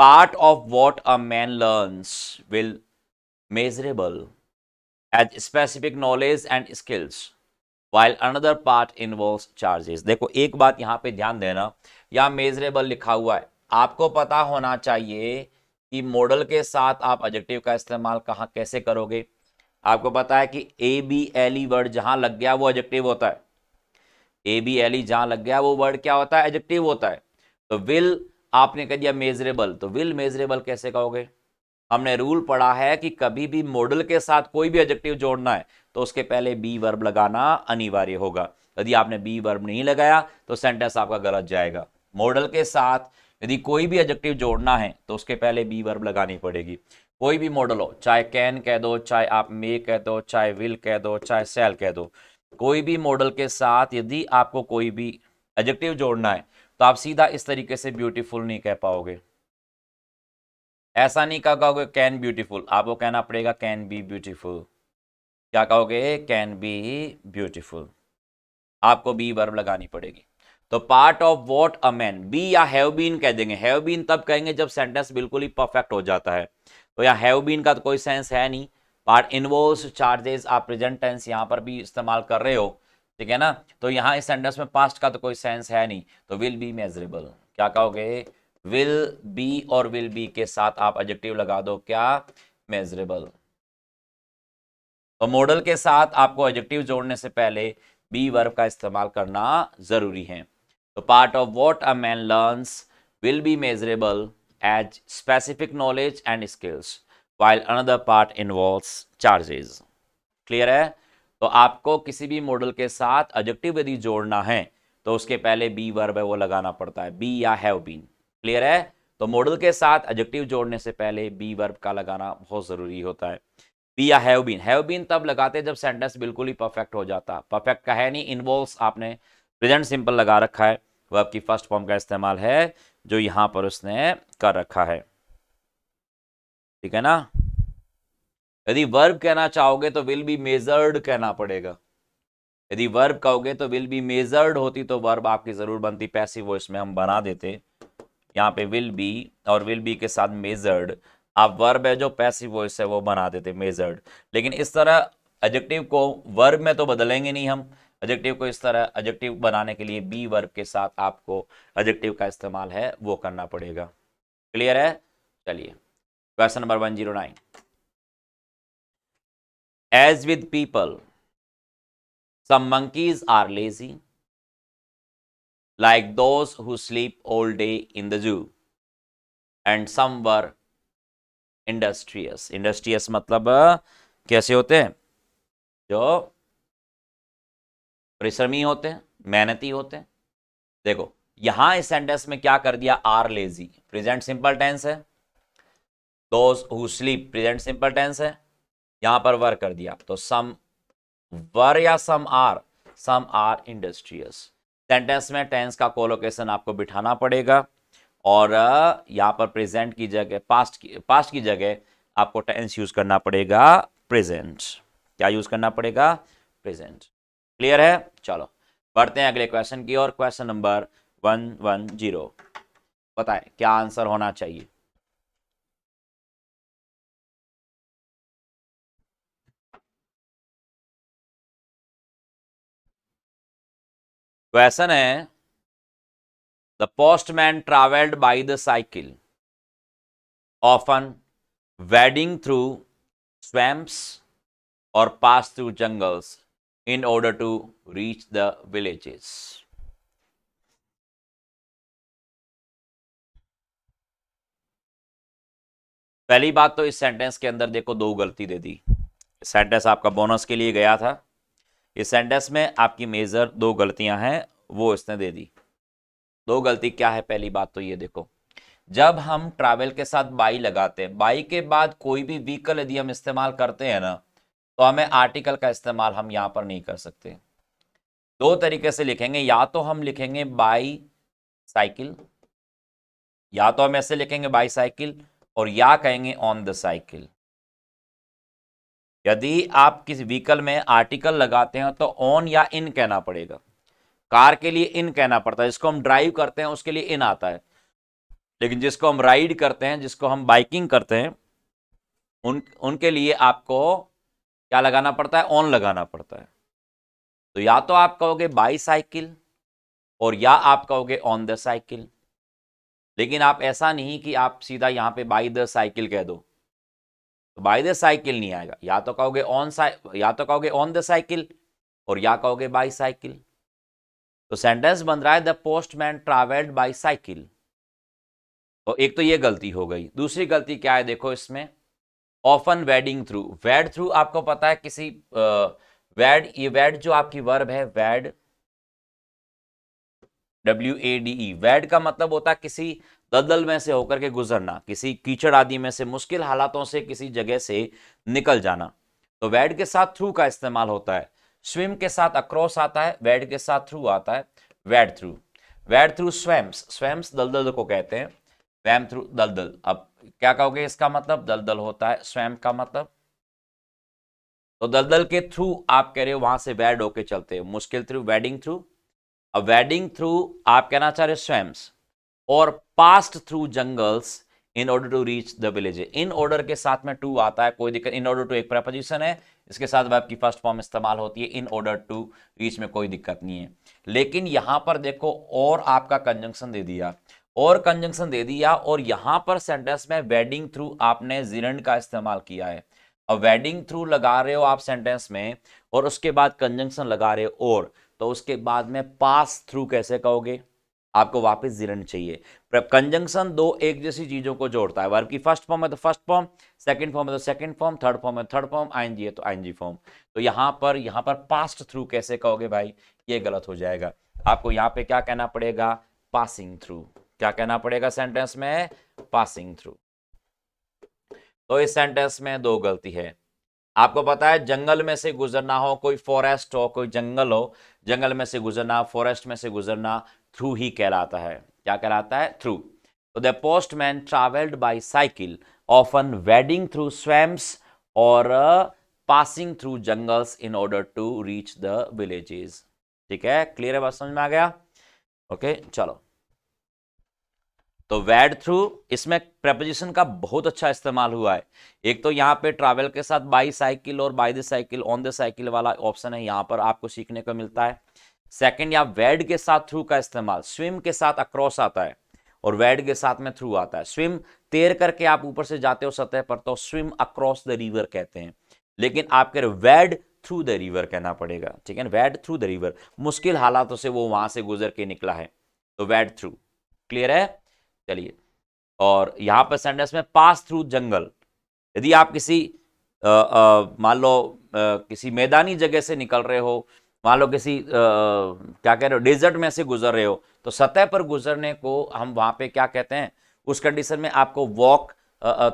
part of what a man learns will measurable as specific knowledge and skills while another part involves charges देखो एक बात यहाँ पे ध्यान देना यहाँ मेजरेबल लिखा हुआ है आपको पता होना चाहिए कि मॉडल के साथ आप एडजेक्टिव का इस्तेमाल कहाँ कैसे करोगे आपको पता है कि A B L E word जहाँ लग गया वो एडजेक्टिव होता है ए बी एल ई जहाँ लग गया वो वर्ड क्या होता है एडजेक्टिव होता है तो विल आपने कह दिया मेजरेबल तो विल मेजरेबल कैसे कहोगे हमने रूल पढ़ा है कि कभी भी मॉडल के साथ कोई भी एडजेक्टिव जोड़ना है तो उसके पहले बी वर्ब लगाना अनिवार्य होगा यदि आपने बी वर्ब नहीं लगाया तो सेंटेंस आपका गलत जाएगा मॉडल के साथ यदि कोई भी एडजेक्टिव जोड़ना है तो उसके पहले बी वर्ब लगानी पड़ेगी कोई भी मॉडल हो चाहे कैन कह दो चाहे आप मे कह दो चाहे विल कह दो चाहे सेल कह दो कोई भी मॉडल के साथ यदि आपको कोई भी एडजेक्टिव जोड़ना है तो आप सीधा इस तरीके से ब्यूटीफुल नहीं कह पाओगे ऐसा नहीं कहोगे कैन ब्यूटीफुल आपको कहना पड़ेगा कैन बी ब्यूटीफुल क्या कहोगे कैन बी ब्यूटीफुल आपको बी वर्ब लगानी पड़ेगी तो part of what a man be या हैव बीन कह देंगे हैव बीन तब कहेंगे जब सेंटेंस बिल्कुल ही परफेक्ट हो जाता है तो यहाँ हैव बीन का तो कोई सेंस है नहीं पार्ट इनवोस चार्जेस आप प्रेजेंट टेंस यहाँ पर भी इस्तेमाल कर रहे हो ठीक है ना तो यहाँ इस सेंटेंस में पास्ट का तो कोई सेंस है नहीं तो विल बी मेजरेबल क्या कहोगे विल बी और विल बी के साथ आप एडजेक्टिव लगा दो क्या मेजरेबल तो मॉडल के साथ आपको एडजेक्टिव जोड़ने से पहले बी वर्ब का इस्तेमाल करना जरूरी है The part of what a man learns will be measurable as specific knowledge and skills, while another part involves charges. Clear है तो आपको किसी भी मॉडल के साथ एडजेक्टिव यदि जोड़ना है तो उसके पहले बी वर्ब है वो लगाना पड़ता है बी या हैव बीन क्लियर है तो मॉडल के साथ एडजेक्टिव जोड़ने से पहले बी वर्ब का लगाना बहुत ज़रूरी होता है बी या हैव बीन हैव बीन तब लगाते जब सेंटेंस बिल्कुल ही परफेक्ट हो जाता परफेक्ट का है नहीं इन्वॉल्व आपने प्रेजेंट सिंपल लगा रखा है वो आपकी फर्स्ट फॉर्म का इस्तेमाल है जो यहां पर उसने कर रखा है ठीक है ना यदि वर्ब कहना चाहोगे तो विल बी मेजर्ड कहना पड़ेगा यदि वर्ब कहोगे तो विल बी मेजर्ड होती तो वर्ब आपकी ज़रूर बनती पैसिव वो इसमें हम बना देते यहाँ पे विल बी और विल बी के साथ मेजर्ड आप वर्ब है जो पैसिव वॉइस है वो बना देते मेजर्ड लेकिन इस तरह एडजेक्टिव को वर्ब में तो बदलेंगे नहीं हम एडजेक्टिव को इस तरह एडजेक्टिव बनाने के लिए बी वर्ब के साथ आपको एडजेक्टिव का इस्तेमाल है वो करना पड़ेगा क्लियर है चलिए question number one zero nine as with people some monkeys are lazy like those who sleep all day in the zoo and some were industrious industrious मतलब कैसे होते हैं जो परिश्रमी होते हैं मेहनती होते हैं देखो यहां इस सेंटेंस में क्या कर दिया are lazy present simple tense है who sleep present simple tense है यहां पर वर कर दिया तो सम वर या some are some are industrious sentence में टेंस का कोलोकेशन आपको बिठाना पड़ेगा और यहाँ पर प्रेजेंट की जगह पास्ट की पास्ट की जगह आपको टेंस यूज करना पड़ेगा प्रेजेंट क्या यूज करना पड़ेगा प्रेजेंट क्लियर है चलो बढ़ते हैं अगले क्वेश्चन की और question number one one zero बताए क्या आंसर होना चाहिए क्वेश्चन है the postman travelled by the cycle often wading through swamps और pass through jungles in order to reach the villages. पहली बात तो इस सेंटेंस के अंदर देखो दो गलती दे दी सेंटेंस आपका बोनस के लिए गया था इस सेंटेंस में आपकी मेजर दो गलतियां हैं वो इसने दे दी दो गलती क्या है पहली बात तो ये देखो जब हम ट्रैवल के साथ बाई लगाते हैं बाई के बाद कोई भी व्हीकल यदि हम इस्तेमाल करते हैं ना तो हमें आर्टिकल का इस्तेमाल हम यहां पर नहीं कर सकते दो तरीके से लिखेंगे या तो हम लिखेंगे बाई साइकिल या तो हम ऐसे लिखेंगे बाई साइकिल और या कहेंगे ऑन द साइकिल यदि आप किसी व्हीकल में आर्टिकल लगाते हैं तो ऑन या इन कहना पड़ेगा कार के लिए इन कहना पड़ता है जिसको हम ड्राइव करते हैं उसके लिए इन आता है लेकिन जिसको हम राइड करते हैं जिसको हम बाइकिंग करते हैं उन उनके लिए आपको क्या लगाना पड़ता है ऑन लगाना पड़ता है तो या तो आप कहोगे बाई साइकिल और या आप कहोगे ऑन द साइकिल लेकिन आप ऐसा नहीं कि आप सीधा यहाँ पे बाई द साइकिल कह दो तो बाई द साइकिल नहीं आएगा या तो कहोगे ऑन या तो कहोगे ऑन द साइकिल और या कहोगे बाई साइकिल तो सेंटेंस बन रहा है the postman travelled by cycle तो एक तो ये गलती हो गई दूसरी गलती क्या है देखो इसमें often wading through wade through आपको पता है किसी वेड ये वेड जो आपकी वर्ब है वेड डब्ल्यू ए डी ई वैड का मतलब होता है किसी दलदल में से होकर के गुजरना किसी कीचड़ आदि में से मुश्किल हालातों से किसी जगह से निकल जाना तो वैड के साथ थ्रू का इस्तेमाल होता है स्विम के साथ अक्रॉस आता है वेड के साथ थ्रू आता है wade through wade through swamps swamps दलदल को कहते हैं वैम थ्रू दलदल अब क्या कहोगे इसका मतलब दलदल होता है स्वयं का मतलब तो दलदल के थ्रू आप कह रहे हो वहां से वैड होके चलते हो मुश्किल थ्रू वेडिंग थ्रू अब वेडिंग थ्रू आप कहना चाह रहे हो स्वयं और passed through jungles in order to reach the village in order के साथ में टू आता है कोई दिक्कत इन ऑर्डर टू एक प्रपोजिशन है इसके साथ वेब की फर्स्ट फॉर्म इस्तेमाल होती है इन ऑर्डर टू रीच में कोई दिक्कत नहीं है लेकिन यहां पर देखो और आपका कंजंक्शन दे दिया और कंजंक्शन दे दिया और यहां पर सेंटेंस में वेडिंग थ्रू आपने जिरंड का इस्तेमाल किया है अब वेडिंग थ्रू लगा रहे हो आप सेंटेंस में और उसके बाद कंजंक्शन लगा रहे हो और तो उसके बाद में पास थ्रू कैसे कहोगे आपको वापस जिरंड चाहिए कंजंक्शन दो एक जैसी चीजों को जोड़ता है वर्ब की फर्स्ट फॉर्म है तो फर्स्ट फॉर्म सेकंड फॉर्म है तो सेकंड फॉर्म थर्ड फॉर्म है थर्ड फॉर्म आईएनजी है तो आईएनजी फॉर्म तो, तो यहां पर यहां पर पास्ट थ्रू कैसे कहोगे भाई ये गलत हो जाएगा आपको यहां पे क्या कहना पड़ेगा पासिंग थ्रू क्या कहना पड़ेगा सेंटेंस में पासिंग थ्रू तो इस सेंटेंस में दो गलती है आपको पता है जंगल में से गुजरना हो कोई फॉरेस्ट हो कोई जंगल हो जंगल में से गुजरना फॉरेस्ट में से गुजरना थ्रू ही कहलाता है क्या कहलाता है थ्रू तो the postman travelled by cycle often wading through swamps और passing through jungles in order to reach the villages ठीक है क्लियर है बात समझ में आ गया ओके okay, चलो तो वैड थ्रू इसमें प्रपोजिशन का बहुत अच्छा इस्तेमाल हुआ है एक तो यहाँ पे ट्रैवल के साथ बाई साइकिल और by the cycle on the cycle वाला ऑप्शन है यहाँ पर आपको सीखने को मिलता है सेकेंड यहाँ वेड के साथ थ्रू का इस्तेमाल स्विम के साथ अक्रॉस आता है और वेड के साथ में थ्रू आता है स्विम तैर करके आप ऊपर से जाते हो सतह पर तो स्विम अक्रॉस द रिवर कहते हैं लेकिन आपके वेड थ्रू द रिवर कहना पड़ेगा ठीक है वैड थ्रू द रिवर मुश्किल हालातों से वो वहां से गुजर के निकला है तो वैड थ्रू क्लियर है चलिए और यहाँ पर सेंटेंस में पास थ्रू जंगल यदि आप किसी मान लो किसी मैदानी जगह से निकल रहे हो मान लो किसी आ, क्या कह रहे हो डेजर्ट में से गुजर रहे हो तो सतह पर गुजरने को हम वहाँ पे क्या कहते हैं उस कंडीशन में आपको वॉक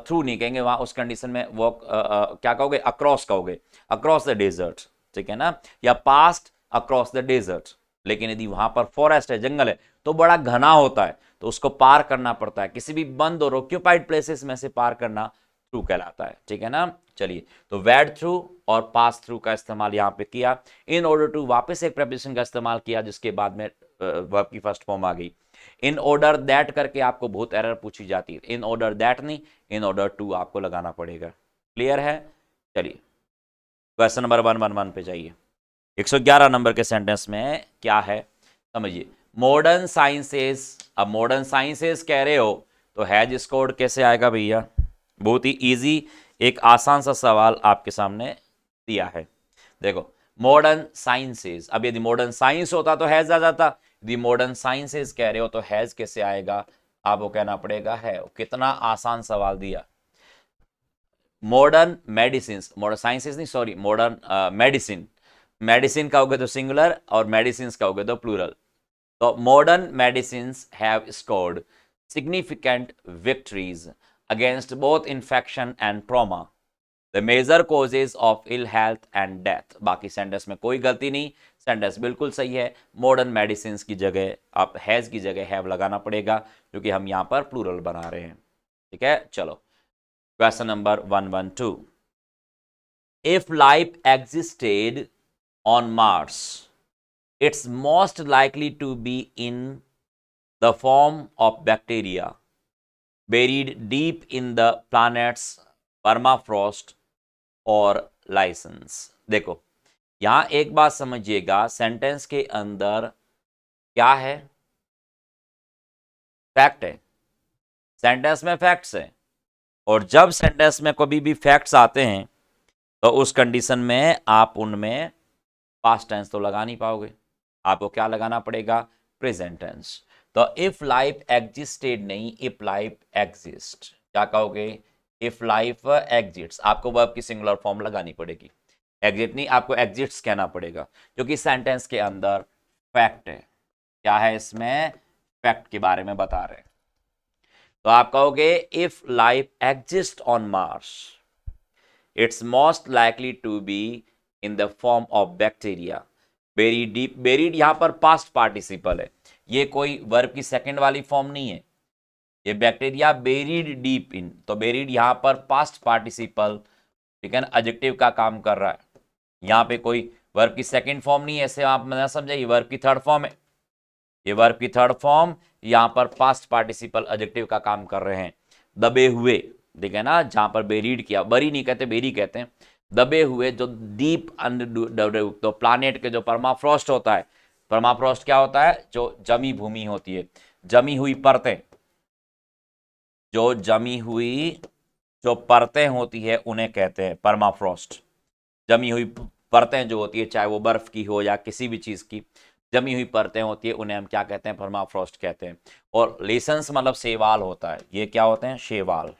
थ्रू नहीं कहेंगे वहाँ उस कंडीशन में वॉक क्या कहोगे अक्रॉस कहोगे अक्रॉस द डेजर्ट ठीक है ना या पास्ट अक्रॉस द डेजर्ट लेकिन यदि वहाँ पर फॉरेस्ट है जंगल है तो बड़ा घना होता है तो उसको पार करना पड़ता है किसी भी बंद और ऑक्यूपाइड प्लेसेस में से पार करना थ्रू कहलाता है ठीक है ना चलिए तो वेड थ्रू और पास थ्रू का इस्तेमाल यहाँ पे किया इन ऑर्डर टू वापस एक प्रपोजिशन का इस्तेमाल किया जिसके बाद में वर्ब की फर्स्ट फॉर्म आ गई इन ऑर्डर दैट करके आपको बहुत एरर पूछी जाती है इन ऑर्डर दैट नहीं इन ऑर्डर टू आपको लगाना पड़ेगा क्लियर है चलिए question number one one one पे जाइए 111 नंबर के सेंटेंस में क्या है समझिए मॉडर्न साइंसेस अब मॉडर्न साइंसेस कह रहे हो तो हैज स्कोर कैसे आएगा भैया बहुत ही इजी एक आसान सा सवाल आपके सामने दिया है देखो मॉडर्न साइंसेज अब यदि मॉडर्न साइंस होता तो हैज आ जाता यदि मॉडर्न साइंसेज कह रहे हो तो हैज कैसे आएगा आपको कहना पड़ेगा है कितना आसान सवाल दिया मॉडर्न मेडिसिन मॉडर्न साइंसेज नहीं सॉरी मॉडर्न मेडिसिन मेडिसिन का हो गया तो सिंगुलर और मेडिसिन का हो गया तो प्लूरल तो modern medicine have scored significant victories against both infection and trauma the major causes of ill health and death बाकी सेंडर्स में कोई गलती नहीं सेंडर्स बिल्कुल सही है मॉडर्न मेडिसिन की जगह आप हैज की जगह हैव लगाना पड़ेगा क्योंकि हम यहाँ पर प्लूरल बना रहे हैं ठीक है चलो question number one one two if life existed on Mars it's most likely to be in the form of bacteria buried deep in the planet's permafrost or lichens देखो यहाँ एक बात समझिएगा सेंटेंस के अंदर क्या है फैक्ट है सेंटेंस में फैक्ट्स है और जब सेंटेंस में कभी भी फैक्ट्स आते हैं तो उस कंडीशन में आप उनमें पास्ट टेंस तो लगा नहीं पाओगे आपको क्या लगाना पड़ेगा प्रेजेंटेंस तो इफ लाइफ एग्जिस्टेड नहीं इफ लाइफ एग्जिस्ट क्या कहोगे इफ लाइफ एग्जिट आपको वर्ब की सिंगुलर फॉर्म लगानी पड़ेगी एग्जिट नहीं आपको एग्जिट कहना पड़ेगा क्योंकि सेंटेंस के अंदर फैक्ट है क्या है इसमें फैक्ट के बारे में बता रहे तो आप कहोगे if life exist on Mars it's most likely to be in the form of bacteria bury deep buried यहां पर पास्ट पार्टिसिपल है ये कोई वर्ब की सेकंड वाली फॉर्म नहीं है ये बैक्टीरिया बेरीड डीप इन तो बेरीड यहाँ पर पास्ट पार्टिसिपल ठीक है ना एडजेक्टिव का काम कर रहा है यहां पे कोई वर्ब की सेकंड फॉर्म नहीं है ऐसे आप ना समझे ये वर्ब की थर्ड फॉर्म है ये वर्ब की थर्ड फॉर्म यहाँ पर पास्ट पार्टिसिपल एडजेक्टिव का काम कर रहे हैं दबे हुए ठीक है ना जहां पर बेरीड किया बरी नहीं कहते बेरी कहते हैं दबे हुए जो डीप अंडर तो प्लानट के जो परमाफ्रॉस्ट होता है परमाफ्रॉस्ट क्या होता है जो जमी भूमि होती है जमी हुई परतें जो जमी हुई जो परतें होती है उन्हें कहते हैं परमाफ्रॉस्ट जमी हुई परतें जो होती है चाहे वो बर्फ़ की हो या किसी भी चीज़ की जमी हुई परतें होती है उन्हें हम क्या कहते हैं परमाफ्रॉस्ट कहते हैं और लेसेंस मतलब सेवाल होता है ये क्या होते हैं शेवाल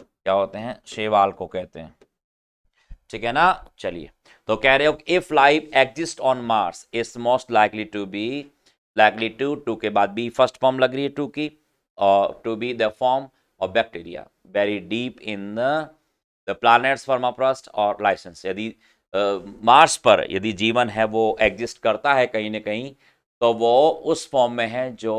क्या होते हैं शेवाल को कहते हैं ठीक है ना चलिए तो कह रहे हो if life exist on Mars is most likely to be likely to to के बाद बी फर्स्ट फॉर्म लग रही है टू की और to be the form of bacteria very deep in the planet's permafrost or lichens यदि Mars पर यदि जीवन है वो एग्जिस्ट करता है कहीं ना कहीं तो वो उस फॉर्म में है जो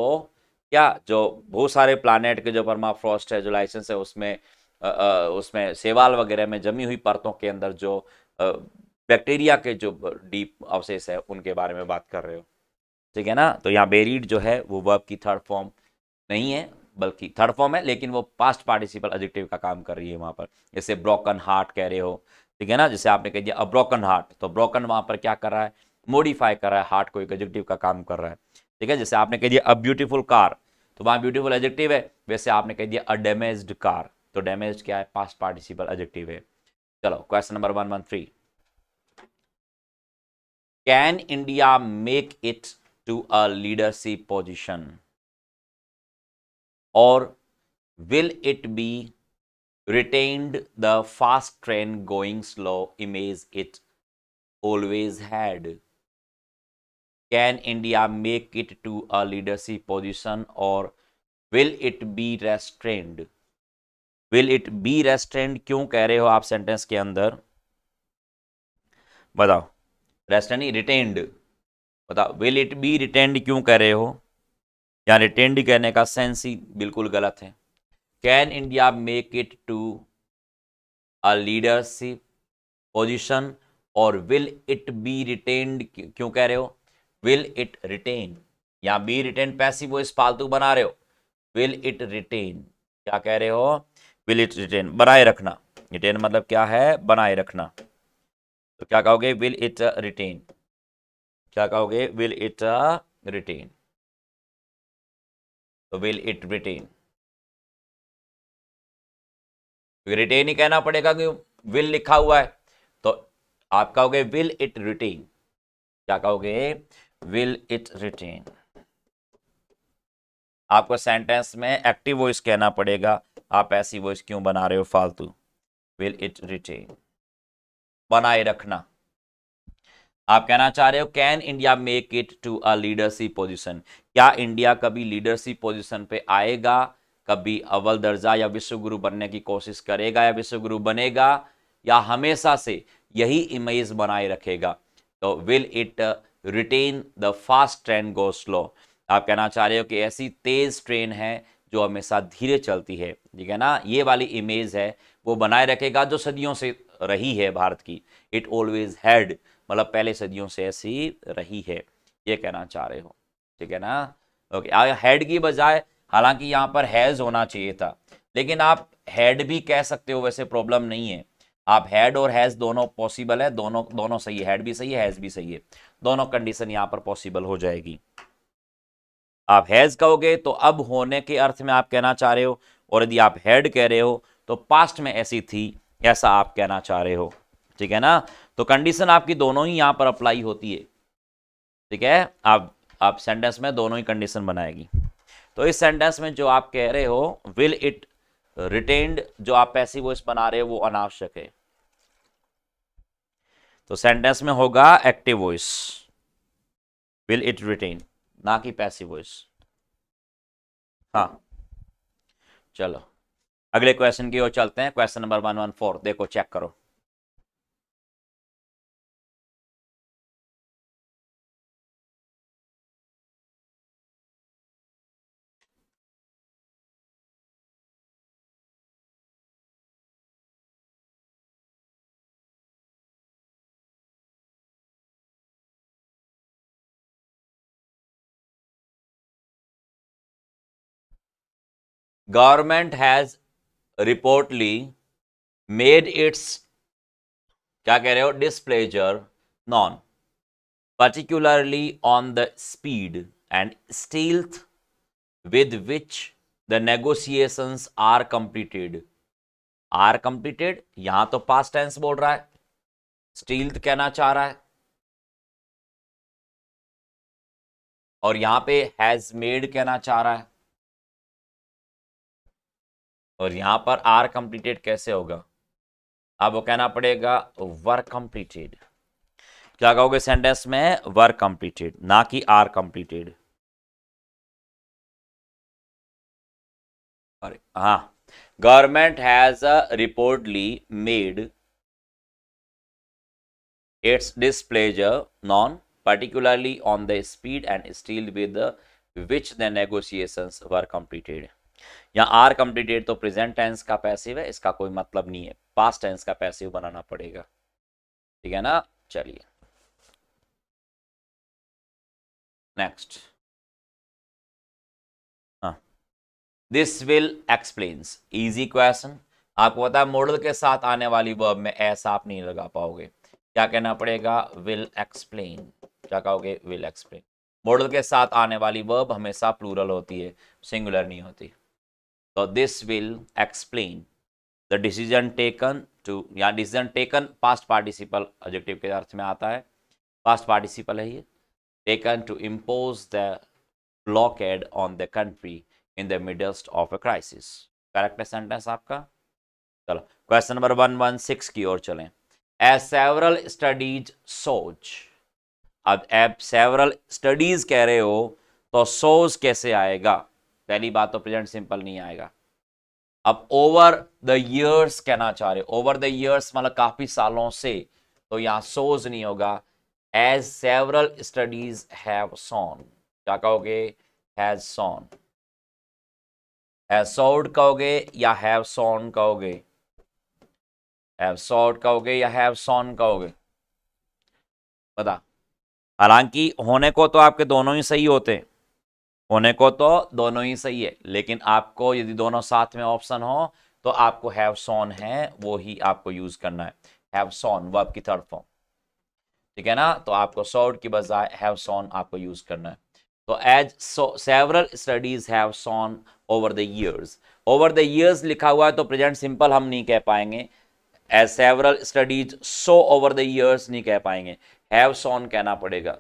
क्या जो बहुत सारे प्लानट के जो परमाफ्रॉस्ट है जो लाइसेंस है उसमें उसमें सेवाल वगैरह में जमी हुई परतों के अंदर जो बैक्टीरिया के जो डीप अवशेष है उनके बारे में बात कर रहे हो ठीक है ना तो यहाँ बेरीड जो है वो वर्ब की थर्ड फॉर्म नहीं है बल्कि थर्ड फॉर्म है लेकिन वो पास्ट पार्टिसिपल एडजेक्टिव का काम कर रही है वहाँ पर जैसे ब्रोकन हार्ट कह रहे हो ठीक है ना जैसे आपने कह दिया अ ब्रोकन हार्ट तो ब्रोकन वहाँ पर क्या कर रहा है मॉडिफाई कर रहा है हार्ट को एक एडजेक्टिव का काम कर रहा है ठीक है जैसे आपने कह दिया अ ब्यूटीफुल कार तो वहाँ ब्यूटीफुल एडजेक्टिव है वैसे आपने कह दिया अ डैमेज्ड कार तो डैमेज क्या है पास पार्टिसिपल एजेक्टिव है चलो question number one one three can India make it to a leadership position और will it be retained the fast train going slow image it always had can India make it to a leadership position और will it be restrained will it be restrained क्यों कह रहे हो आप sentence के अंदर बताओ रेस्टेंड रिटेंड बताओ विल इट बी रिटेंड क्यों कह रहे हो या रिटेंड कहने का सेंस ही बिल्कुल गलत है can India make it to a leadership position और विल इट बी रिटेंड क्यों कह रहे हो विल इट रिटेन या बी रिटेन पैसिव वो इस फालतू बना रहे हो विल इट रिटेन क्या कह रहे हो विल इट रिटेन बनाए रखना रिटेन मतलब क्या है बनाए रखना तो क्या कहोगे विल इट रिटेन क्या कहोगे विल इट रिटेन तो विल इट रिटेन रिटेन ही कहना पड़ेगा क्यों विल लिखा हुआ है तो आप कहोगे विल इट रिटेन क्या कहोगे विल इट रिटेन आपको सेंटेंस में एक्टिव वॉइस कहना पड़ेगा आप ऐसी वॉइस क्यों बना रहे हो फालतू विल इट रिटेन बनाए रखना आप कहना चाह रहे हो can India make it to a leadership position क्या इंडिया कभी लीडरशिप पोजीशन पे आएगा कभी अव्वल दर्जा या विश्व गुरु बनने की कोशिश करेगा या विश्व गुरु बनेगा या हमेशा से यही इमेज बनाए रखेगा तो will it retain the fast train go slow आप कहना चाह रहे हो कि ऐसी तेज ट्रेन है जो हमेशा धीरे चलती है ठीक है ना ये वाली इमेज है वो बनाए रखेगा जो सदियों से रही है भारत की इट ऑलवेज हैड मतलब पहले सदियों से ऐसी रही है ये कहना चाह रहे हो ठीक है ना ओके okay, हेड की बजाय हालांकि यहाँ पर हैज़ होना चाहिए था लेकिन आप हेड भी कह सकते हो वैसे प्रॉब्लम नहीं है आप हेड और हैज़ दोनों पॉसिबल है दोनों दोनों सही है भी सही है हैज़ भी सही है दोनों कंडीशन यहाँ पर पॉसिबल हो जाएगी आप हैज़ कहोगे तो अब होने के अर्थ में आप कहना चाह रहे हो और यदि आप हैड कह रहे हो तो पास्ट में ऐसी थी ऐसा आप कहना चाह रहे हो ठीक है ना तो कंडीशन आपकी दोनों ही यहां पर अप्लाई होती है ठीक है आप आप सेंटेंस में दोनों ही कंडीशन बनाएगी तो इस सेंटेंस में जो आप कह रहे हो विल इट रिटेन्ड जो आप वो वॉइस बना रहे हो वो अनावश्यक है तो सेंटेंस में होगा active voice will it retain ना कि पैसिव वॉइस हाँ चलो अगले क्वेश्चन की ओर चलते हैं question number one one four देखो चेक करो government has reportedly made its क्या कह रहे हो displeasure known particularly on the speed and stealth with which the negotiations are completed are completed यहां तो पास टेंस बोल रहा है स्टील्थ कहना चाह रहा है और यहां पे हैज मेड कहना चाह रहा है और यहाँ पर आर कंप्लीटेड कैसे होगा आपको कहना पड़ेगा वर्क कंप्लीटेड क्या कहोगे सेंटेंस में वर्क कंप्लीटेड ना कि आर कंप्लीटेड अरे हाँ government has reportedly made its displeasure known particularly on the speed and steel with which the negotiations were completed या आर कंप्लीटेड तो प्रेजेंट टेंस का पैसिव है इसका कोई मतलब नहीं है पास्ट टेंस का पैसिव बनाना पड़ेगा ठीक है ना चलिए next this will explains easy question आपको पता है मॉडल के साथ आने वाली वर्ब में ऐसा आप नहीं लगा पाओगे क्या कहना पड़ेगा विल एक्सप्लेन क्या कहोगे विल एक्सप्लेन मॉडल के साथ आने वाली वर्ब हमेशा प्लूरल होती है सिंगुलर नहीं होती है. So this will explain the decision taken to या decision taken past participle adjective के अर्थ में आता है past participle है ये taken to impose the blockade on the country in the midst of a crisis correct है sentence आपका चलो question number one one six की ओर चलें as several studies सोच अब एब सेवरल स्टडीज कह रहे हो तो सोच कैसे आएगा पहली बात तो प्रेजेंट सिंपल नहीं आएगा अब ओवर द ईयर्स कहना चाह रहे ओवर द ईयर्स मतलब काफी सालों से तो यहां सोज नहीं होगा as several studies have shown क्या कहोगे हैज सॉन हैव सोड कहोगे या हैव सॉन कहोगे हैव सोड कहोगे या हैव सॉन कहोगे बता हालांकि होने को तो आपके दोनों ही सही होते हैं অনেকত দোনোই সইহে লেকিন আপকো যদি দোনো সাথমে অপশন হো তো আপকো হ্যাভ সন হ্যায় ওহি আপকো ইউজ করনা হ্যায় হ্যাভ সন ভার্ব কি থার্ড ফর্ম ঠিক হ্যায় না তো আপকো সোরড কি বজায় হ্যাভ সন আপকো ইউজ করনা হ্যায় তো as several studies have shown over the years over the years লিখা হুয়া তো প্রেজেন্ট সিম্পল হাম নি keh payenge as several studies show over the years নি keh payenge হ্যাভ সন کہنا پڑےগা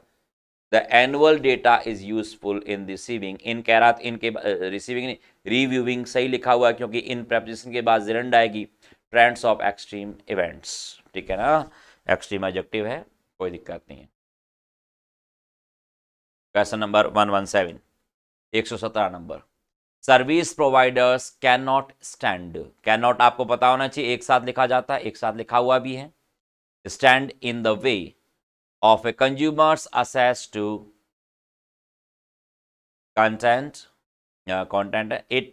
the annual data is useful in receiving in कह रहा था इनके receiving नहीं सही लिखा हुआ है क्योंकि इन प्रेपोजिशन के बाद जेरेंड आएगी ट्रेंड्स ऑफ एक्सट्रीम इवेंट्स ठीक है ना एक्सट्रीम एडजेक्टिव है कोई दिक्कत नहीं है question number one one seven एक सौ सत्रह number service providers cannot stand cannot आपको पता होना चाहिए एक साथ लिखा जाता है एक साथ लिखा हुआ भी है stand in the way of a consumer's access to content uh, content it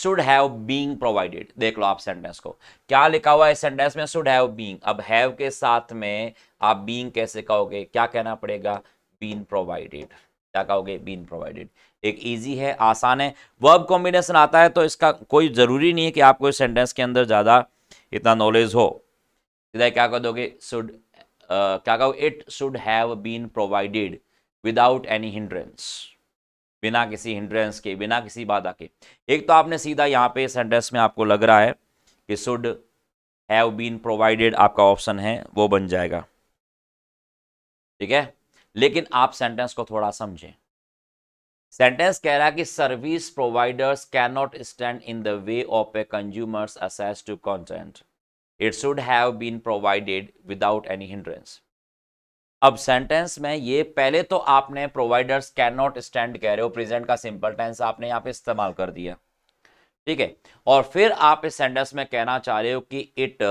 should have been provided देख लो आप sentence को क्या लिखा हुआ है sentence में should have been अब have के साथ में आप being कैसे कहोगे क्या कहना पड़ेगा been provided क्या कहोगे been provided एक इजी है आसान है वर्ब कॉम्बिनेशन आता है तो इसका कोई ज़रूरी नहीं है कि आपको इस सेंटेंस के अंदर ज़्यादा इतना नॉलेज हो सीधा क्या कर दोगे शुड क्या it should have been provided without any hindrance बिना किसी हिंड्रेंस के बिना किसी बाधा के एक तो आपने सीधा यहाँ पे सेंटेंस में आपको लग रहा है कि शुड हैव बीन प्रोवाइडेड आपका ऑप्शन है वो बन जाएगा ठीक है लेकिन आप सेंटेंस को थोड़ा समझें सेंटेंस कह रहा है कि service providers cannot stand in the way of a consumer's access to content it should have been provided without any hindrance अब सेंटेंस में ये पहले तो आपने प्रोवाइडर्स कैन नॉट स्टैंड कह रहे हो प्रेजेंट का सिंपल टेंस आपने यहाँ पे इस्तेमाल कर दिया ठीक है और फिर आप इस सेंटेंस में कहना चाह रहे हो कि it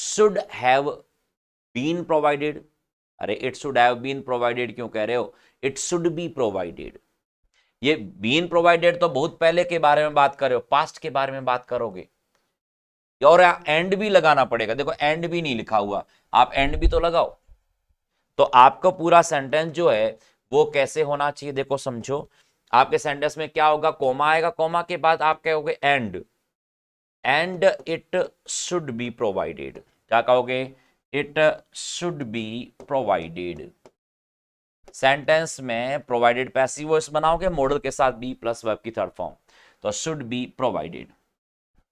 should have been provided अरे it should have been provided क्यों कह रहे हो इट शुड बी प्रोवाइडेड ये बीन प्रोवाइडेड तो बहुत पहले के बारे में बात कर रहे हो पास्ट के बारे में बात करोगे और एंड भी लगाना पड़ेगा देखो एंड भी नहीं लिखा हुआ आप एंड भी तो लगाओ तो आपका पूरा सेंटेंस जो है वो कैसे होना चाहिए देखो समझो आपके सेंटेंस में क्या होगा कोमा आएगा कोमा के बाद आप कहोगे and and it should be provided क्या कहोगे it should be provided sentence में प्रोवाइडेड पैसिव वॉइस बनाओगे मॉडल के साथ बी प्लस वर्ब की थर्ड फॉर्म तो शुड बी प्रोवाइडेड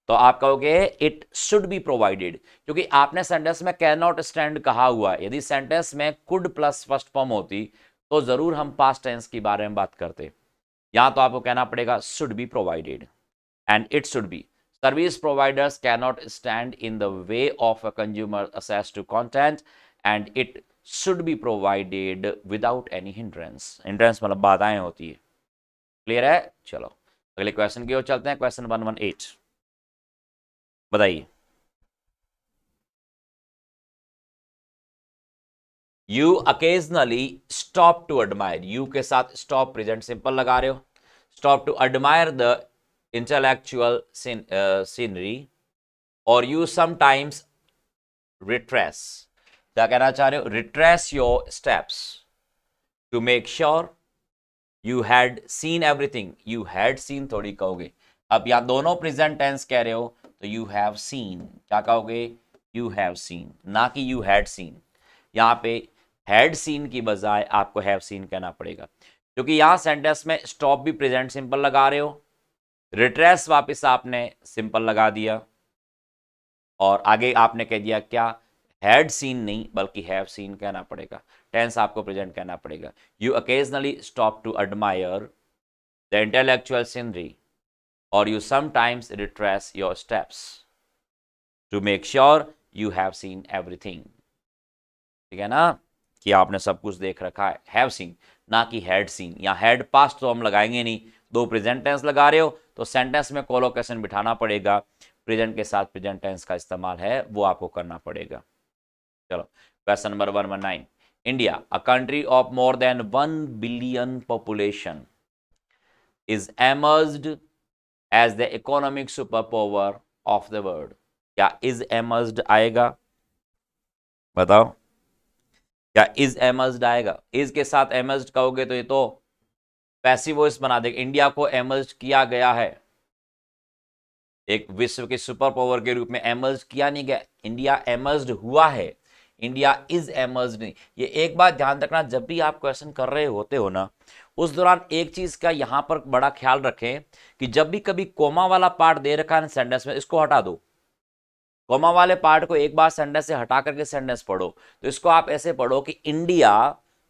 तो आप कहोगे इट शुड बी प्रोवाइडेड क्योंकि आपने सेंटेंस में कैन नॉट स्टैंड कहा हुआ यदि सेंटेंस में कुड प्लस फर्स्ट फॉर्म होती तो ज़रूर हम पास्ट टेंस के बारे में बात करते यहां तो आपको कहना पड़ेगा should be provided and it should be providers cannot stand in the way of a consumer access to content and it should be provided without any hindrance hindrance मतलब बाधाएं होती है क्लियर है चलो अगले क्वेश्चन की ओर चलते हैं क्वेश्चन वन वन एट बताइए you occasionally stop to admire you के साथ स्टॉप प्रेजेंट सिंपल लगा रहे हो stop to admire the intellectual scenery or you sometimes retrace क्या कहना चाह रहे हो retrace your steps to make sure you had seen everything you had seen थोड़ी कहोगे अब यहां दोनों प्रेजेंट टेंस कह रहे हो तो यू हैव सीन क्या कहोगे यू हैव सीन ना कि यू हैड सीन यहाँ पे हैड सीन की बजाय आपको हैव सीन कहना पड़ेगा क्योंकि यहाँ सेंटेंस में स्टॉप भी प्रेजेंट सिंपल लगा रहे हो रिट्रेस वापस आपने सिंपल लगा दिया और आगे आपने कह दिया क्या हैड सीन नहीं बल्कि हैव सीन कहना पड़ेगा टेंस आपको प्रेजेंट कहना पड़ेगा you occasionally stop to admire the intellectual scenery or you sometimes retrace your steps to make sure you have seen everything. ठीक है ना कि आपने सब कुछ देख रखा है हैव सीन ना कि हैड सीन या हैड पास्ट तो हम लगाएंगे नहीं दो प्रेजेंट टेंस लगा रहे हो तो सेंटेंस में कोलोकेशन बिठाना पड़ेगा प्रेजेंट के साथ प्रेजेंट टेंस का इस्तेमाल है वो आपको करना पड़ेगा चलो question number one one nine India a country of more than one billion population is emerged as the economic super power of the world क्या इज एमस्ड आएगा बताओ क्या इज एमस्ड आएगा इज के साथ एमस्ड कहोगे तो ये तो पैसिव वॉइस बना देगा इंडिया को एमस्ड किया गया है एक विश्व के सुपर पावर के रूप में एमस्ड किया नहीं गया इंडिया एमस्ड हुआ है इंडिया इज एमर्जनी ये एक बात ध्यान रखना जब भी आप क्वेश्चन कर रहे होते हो ना उस दौरान एक चीज़ का यहाँ पर बड़ा ख्याल रखें कि जब भी कभी कोमा वाला पार्ट दे रखा है सेंटेंस में इसको हटा दो कोमा वाले पार्ट को एक बार सेंटेंस से हटा करके सेंटेंस पढ़ो तो इसको आप ऐसे पढ़ो कि इंडिया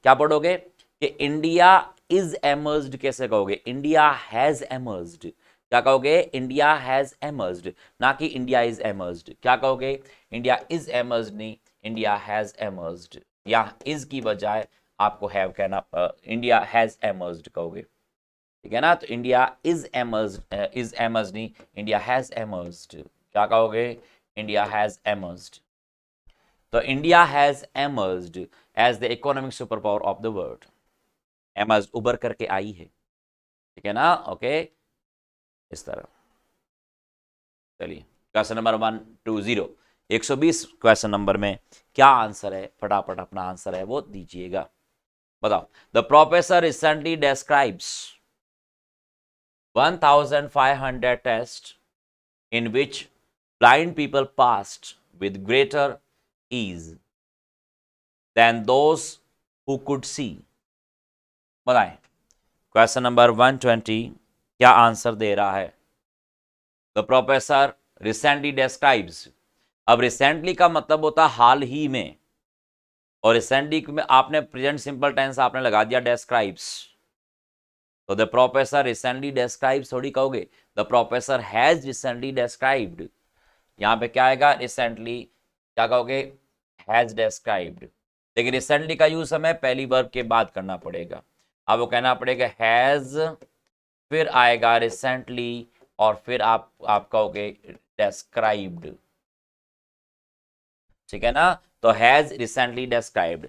क्या पढ़ोगे कि इंडिया इज एमर्ज कैसे कहोगे इंडिया हैज एमर्ज क्या कहोगे इंडिया हैज एमर्ज ना कि इंडिया इज एमर्ज क्या कहोगे इंडिया इज एमर्ज नहीं इंडिया हैज़ एमर्ज या इज की बजाय आपको हैव कहना इंडिया हैज़ एमर्ज कहोगे ठीक है ना तो India is emerge is emerge नहीं इंडिया हैज़ एमर्ज क्या कहोगे इंडिया हैज़ एमर्ज तो India has emerge as the economic super power of the world emerge उबर करके आई है ठीक है ना ओके इस तरह चलिए question number one two zero 120 question number में क्या आंसर है फटाफट अपना आंसर है वो दीजिएगा बताओ the professor recently describes 1500 test in which blind people passed with greater ease than those who could see बताए क्वेश्चन नंबर 120 क्या आंसर दे रहा है द प्रोफेसर रिसेंटली डेस्क्राइब्स अब रिसेंटली का मतलब होता है हाल ही में और रिसेंटली में आपने प्रेजेंट सिंपल टेंस आपने लगा दिया डेस्क्राइब्स तो द प्रोफेसर रिसेंटली डेस्क्राइब थोड़ी कहोगे the professor has recently described यहाँ पे क्या आएगा रिसेंटली क्या कहोगे हैज डेस्क्राइब्ड लेकिन रिसेंटली का यूज हमें पहली वर्ग के बाद करना पड़ेगा अब वो कहना पड़ेगा हैज फिर आएगा रिसेंटली और फिर आप आप कहोगे डेस्क्राइब्ड ठीक है ना तो हैज रिसेंटली डिस्क्राइब्ड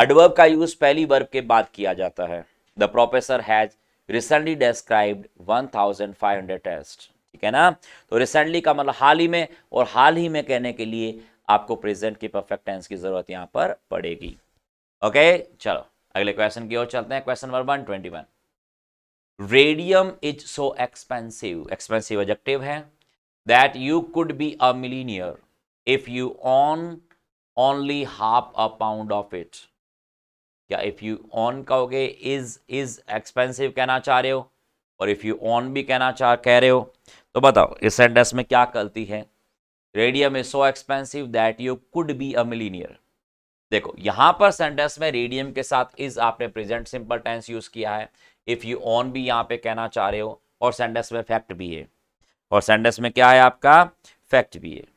एडवर्ब का यूज पहली वर्ब के बाद किया जाता है the professor has recently described 1500 test ठीक है ना तो रिसेंटली का मतलब हाल ही में और हाल ही में कहने के लिए आपको प्रेजेंट की परफेक्ट टेंस की जरूरत यहां पर पड़ेगी ओके चलो अगले क्वेश्चन की ओर चलते हैं question number one twenty one radium is so expensive expensive adjective है that you could be a millionaire if you own only half a pound of it या इफ़ यू ऑन कहोगे is is expensive कहना चाह रहे हो और if you on भी कहना चाह कह रहे हो तो बताओ इस सेंटेंस में क्या गलती है radium is so expensive that you could be a millionaire देखो यहां पर सेंटेंस में रेडियम के साथ इज आपने प्रेजेंट सिंपल टेंस यूज़ किया है इफ़ यू ऑन भी यहां पे कहना चाह रहे हो और सेंटेंस में फैक्ट भी है और सेंटेंस में क्या है आपका फैक्ट भी है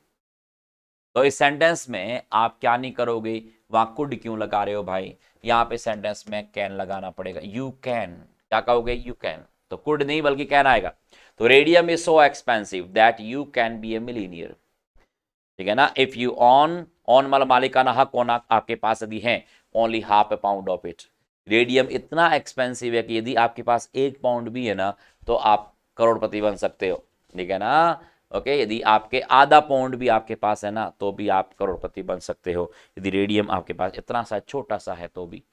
तो इस सेंटेंस में आप क्या नहीं करोगे वहां कुड क्यों लगा रहे हो भाई यहाँ पे सेंटेंस में कैन लगाना पड़ेगा यू कैन क्या कहोगे यू कैन तो कुड नहीं बल्कि कैन आएगा तो radium is so expensive that you can be a millionaire ठीक है ना इफ यू ऑन ऑन मल मालिकाना हक ओना आपके पास यदि है only half a pound of it radium इतना एक्सपेंसिव है कि यदि आपके पास एक पाउंड भी है ना तो आप करोड़पति बन सकते हो ठीक है ना ओके यदि आपके आधा पौंड भी आपके पास है ना तो भी आप करोड़पति बन सकते हो यदि रेडियम आपके पास इतना सा छोटा सा है तो भी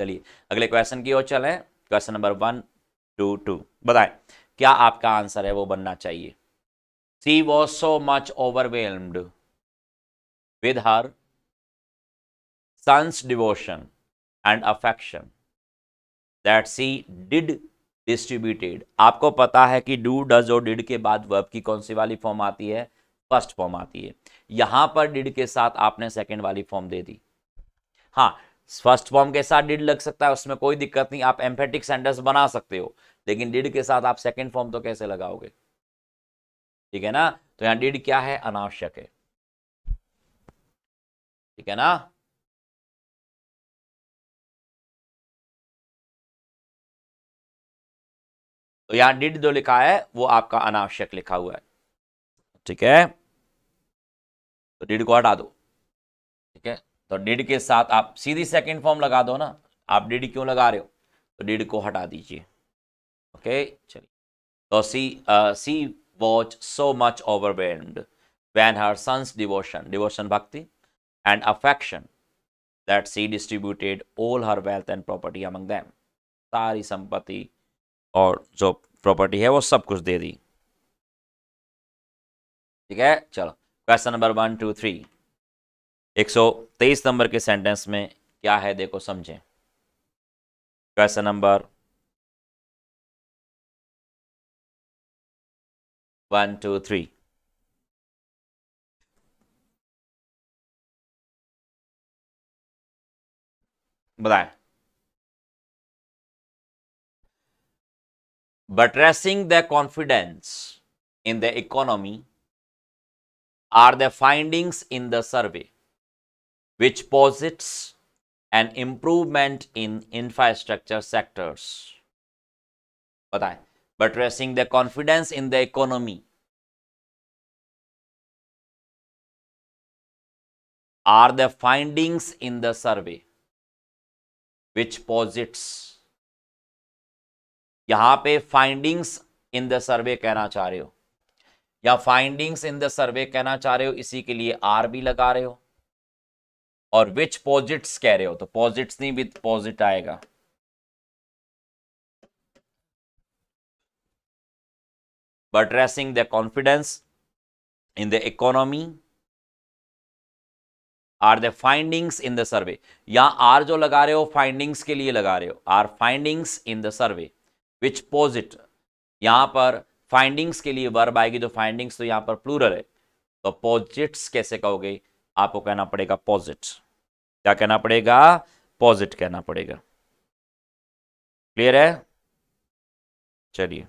चलिए अगले क्वेश्चन की ओर चलें question number one two two बताएं क्या आपका आंसर है वो बनना चाहिए she was so much overwhelmed with her son's devotion and affection that she did distributed आपको पता है कि डू डज और डिड के बाद वर्ब की कौन सी वाली फॉर्म आती है फर्स्ट फॉर्म आती है यहां पर डिड के साथ आपने सेकेंड वाली फॉर्म दे दी हाँ फर्स्ट फॉर्म के साथ डिड लग सकता है उसमें कोई दिक्कत नहीं आप एम्फेटिक सेंटेंस बना सकते हो लेकिन डिड के साथ आप सेकेंड फॉर्म तो कैसे लगाओगे ठीक है ना तो यहां डिड क्या है अनावश्यक है ठीक है ना तो यहाँ डिड जो लिखा है वो आपका अनावश्यक लिखा हुआ है ठीक है तो डिड को हटा दो ठीक है तो डिड के साथ आप सीधी सेकंड फॉर्म लगा दो ना आप डिड क्यों लगा रहे हो तो डिड को हटा दीजिए ओके चलिए तो she she was so much overwhelmed with her son's devotion devotion भक्ति and affection that she distributed all her wealth and property among them सारी संपत्ति और जो प्रॉपर्टी है वो सब कुछ दे दी ठीक है चलो question number one two three एक सौ तेईस नंबर के सेंटेंस में क्या है देखो समझें question number one two three बताएं buttressing their confidence in the economy are the findings in the survey, which posits an improvement in infrastructure sectors. बताएं buttressing their confidence in the economy are the findings in the survey which posits यहां पे findings in the सर्वे कहना चाह रहे हो या findings in the सर्वे कहना चाह रहे हो इसी के लिए आर भी लगा रहे हो और विच पॉजिट्स कह रहे हो तो पॉजिट्स नहीं विथ पॉजिट आएगा buttressing the confidence in the economy are the findings in the survey यहाँ आर जो लगा रहे हो फाइंडिंग्स के लिए लगा रहे हो are findings in the survey which posit यहां पर फाइंडिंग्स के लिए वर्ब आएगी तो फाइंडिंग्स तो यहां पर प्लूरल है तो पॉजिट्स कैसे कहोगे आपको कहना पड़ेगा पॉजिट क्या कहना पड़ेगा पॉजिट कहना पड़ेगा क्लियर है चलिए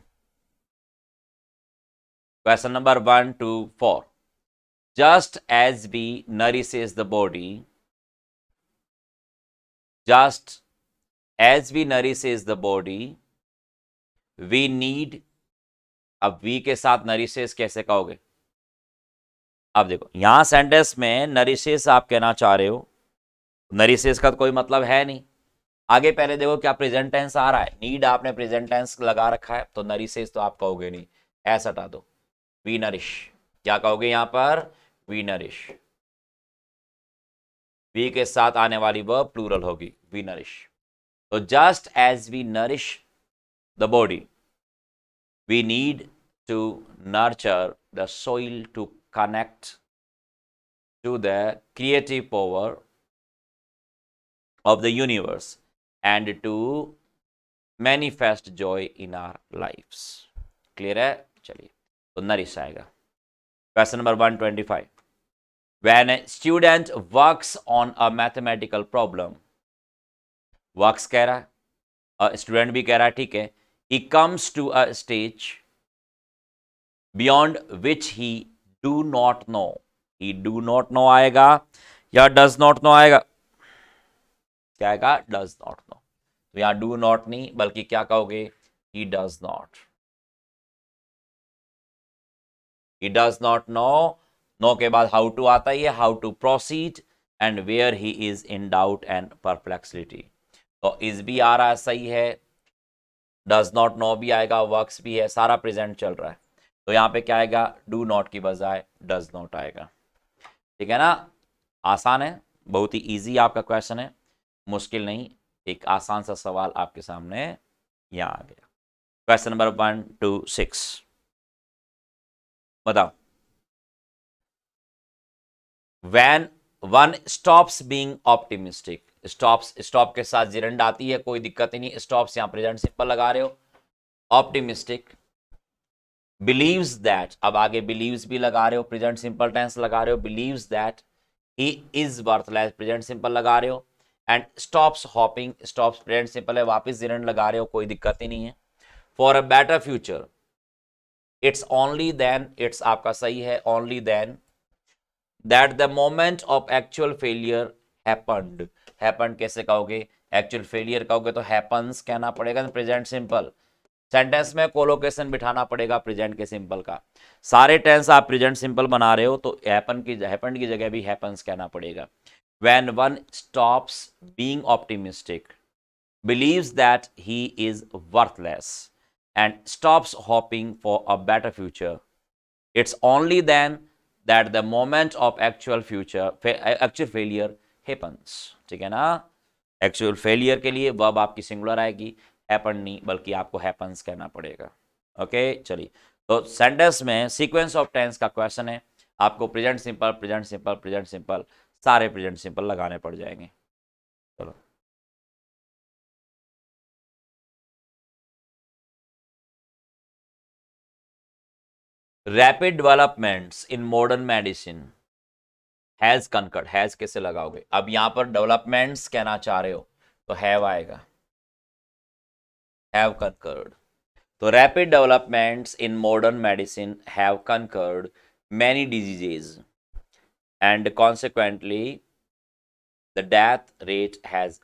question number one two four just as we nourish is the body just as we nourish is the body we need अब वी के साथ नरिशेस कैसे कहोगे अब देखो यहां सेंटेंस में नरिशेस आप कहना चाह रहे हो नरिशेस का तो कोई मतलब है नहीं आगे पहले देखो क्या प्रेजेंट टेंस आ रहा है नीड आपने प्रेजेंट टेंस लगा रखा है तो नरिशेस तो आप कहोगे नहीं ऐसा हटा दो वी नरिश क्या कहोगे यहां पर वी नरिश वी के साथ आने वाली वर्ब प्लूरल होगी वी नरिश तो just as we nourish the body We need to nurture the soil to connect to the creative power of the universe and to manifest joy in our lives clear hai chaliye question number 125 when a student works on a mathematical problem works keh a Student bhi भी कह ठीक है he comes to a stage beyond which he do not know. He do not know आएगा या does not know आएगा क्या आएगा does not know. तो यहाँ do not नहीं बल्कि क्या कहोगे he does not. He does not know. Know के बाद हाउ टू आता ही है how to proceed and where he is in doubt and perplexity तो इज भी आ रहा सही है डज नॉट नो भी आएगा वर्क्स भी है सारा प्रेजेंट चल रहा है तो यहाँ पे क्या आएगा डू नॉट की बजाय डज नॉट आएगा ठीक है ना आसान है बहुत ही ईजी आपका क्वेश्चन है मुश्किल नहीं एक आसान सा सवाल आपके सामने यहाँ आ गया question number one two six बताओ when one stops being optimistic stops stop के साथ जिरंड आती है कोई दिक्कत ही नहीं स्टॉप्स यहाँ प्रेजेंट सिंपल लगा रहे हो ऑप्टिमिस्टिक बिलीव्स दैट अब आगे बिलीव्स भी लगा रहे हो प्रेजेंट सिंपल टेंस लगा रहे हो believes that he is worthless present simple लगा रहे हो and stops hoping stops present simple है वापस जिरंड लगा रहे हो कोई दिक्कत ही नहीं है for a better future it's only then it's आपका सही है only then that the moment of actual failure happened happen कैसे कहोगे एक्चुअल फेलियर कहोगे तो हैपन्स कहना पड़ेगा प्रेजेंट सिंपल सेंटेंस में कोलोकेशन बिठाना पड़ेगा प्रेजेंट के सिंपल का सारे टेंस आप प्रेजेंट सिंपल बना रहे हो तो हैपन की हैपन की जगह भी हैपन्स कहना पड़ेगा when one stops being optimistic believe that he is worthless and stops hoping for a better future it's only then that the moment of actual future actual failure happens ठीक है ना actual failure के लिए verb आपकी singular आएगी happen नहीं बल्कि आपको हैपन्स कहना पड़ेगा ओके चलिए तो सेंटेंस में सीक्वेंस ऑफ टेंस का क्वेश्चन है आपको present simple present simple present simple सारे प्रेजेंट सिंपल लगाने पड़ जाएंगे चलो rapid developments in modern medicine has conquered has कैसे लगाओगे अब यहां पर डेवलपमेंट्स कहना चाह रहे हो तो हैव आएगा हैव कनकर्ड तो rapid developments in modern medicine have conquered many diseases and consequently the death rate has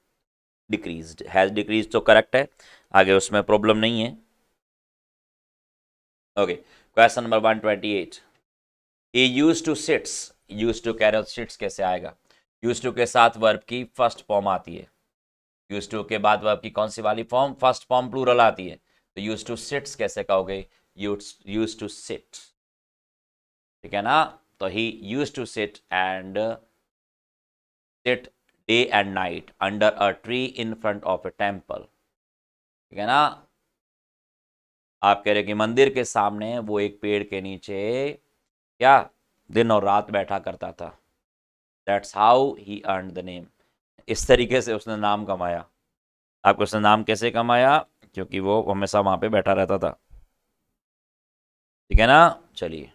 decrease has decrease तो करेक्ट है आगे उसमें प्रॉब्लम नहीं है okay question number one twenty eight he used to sits used to कैरल sits कैसे आएगा use to के साथ वर्ब की फर्स्ट फॉर्म आती है यूज टू के बाद वर्ब की कौन सी वाली फॉर्म फर्स्ट फॉर्म प्लूरल आती है तो यूज टू सिट्स कैसे कहोगे यूज टू सिट ठीक है ना तो he used to sit and sit day and night under a tree in front of a temple ठीक है ना आप कह रहे कि मंदिर के सामने वो एक पेड़ के नीचे क्या दिन और रात बैठा करता था that's how he earn the name इस तरीके से उसने नाम कमाया आपको उसने नाम कैसे कमाया क्योंकि वो हमेशा वहाँ पे बैठा रहता था ठीक है ना चलिए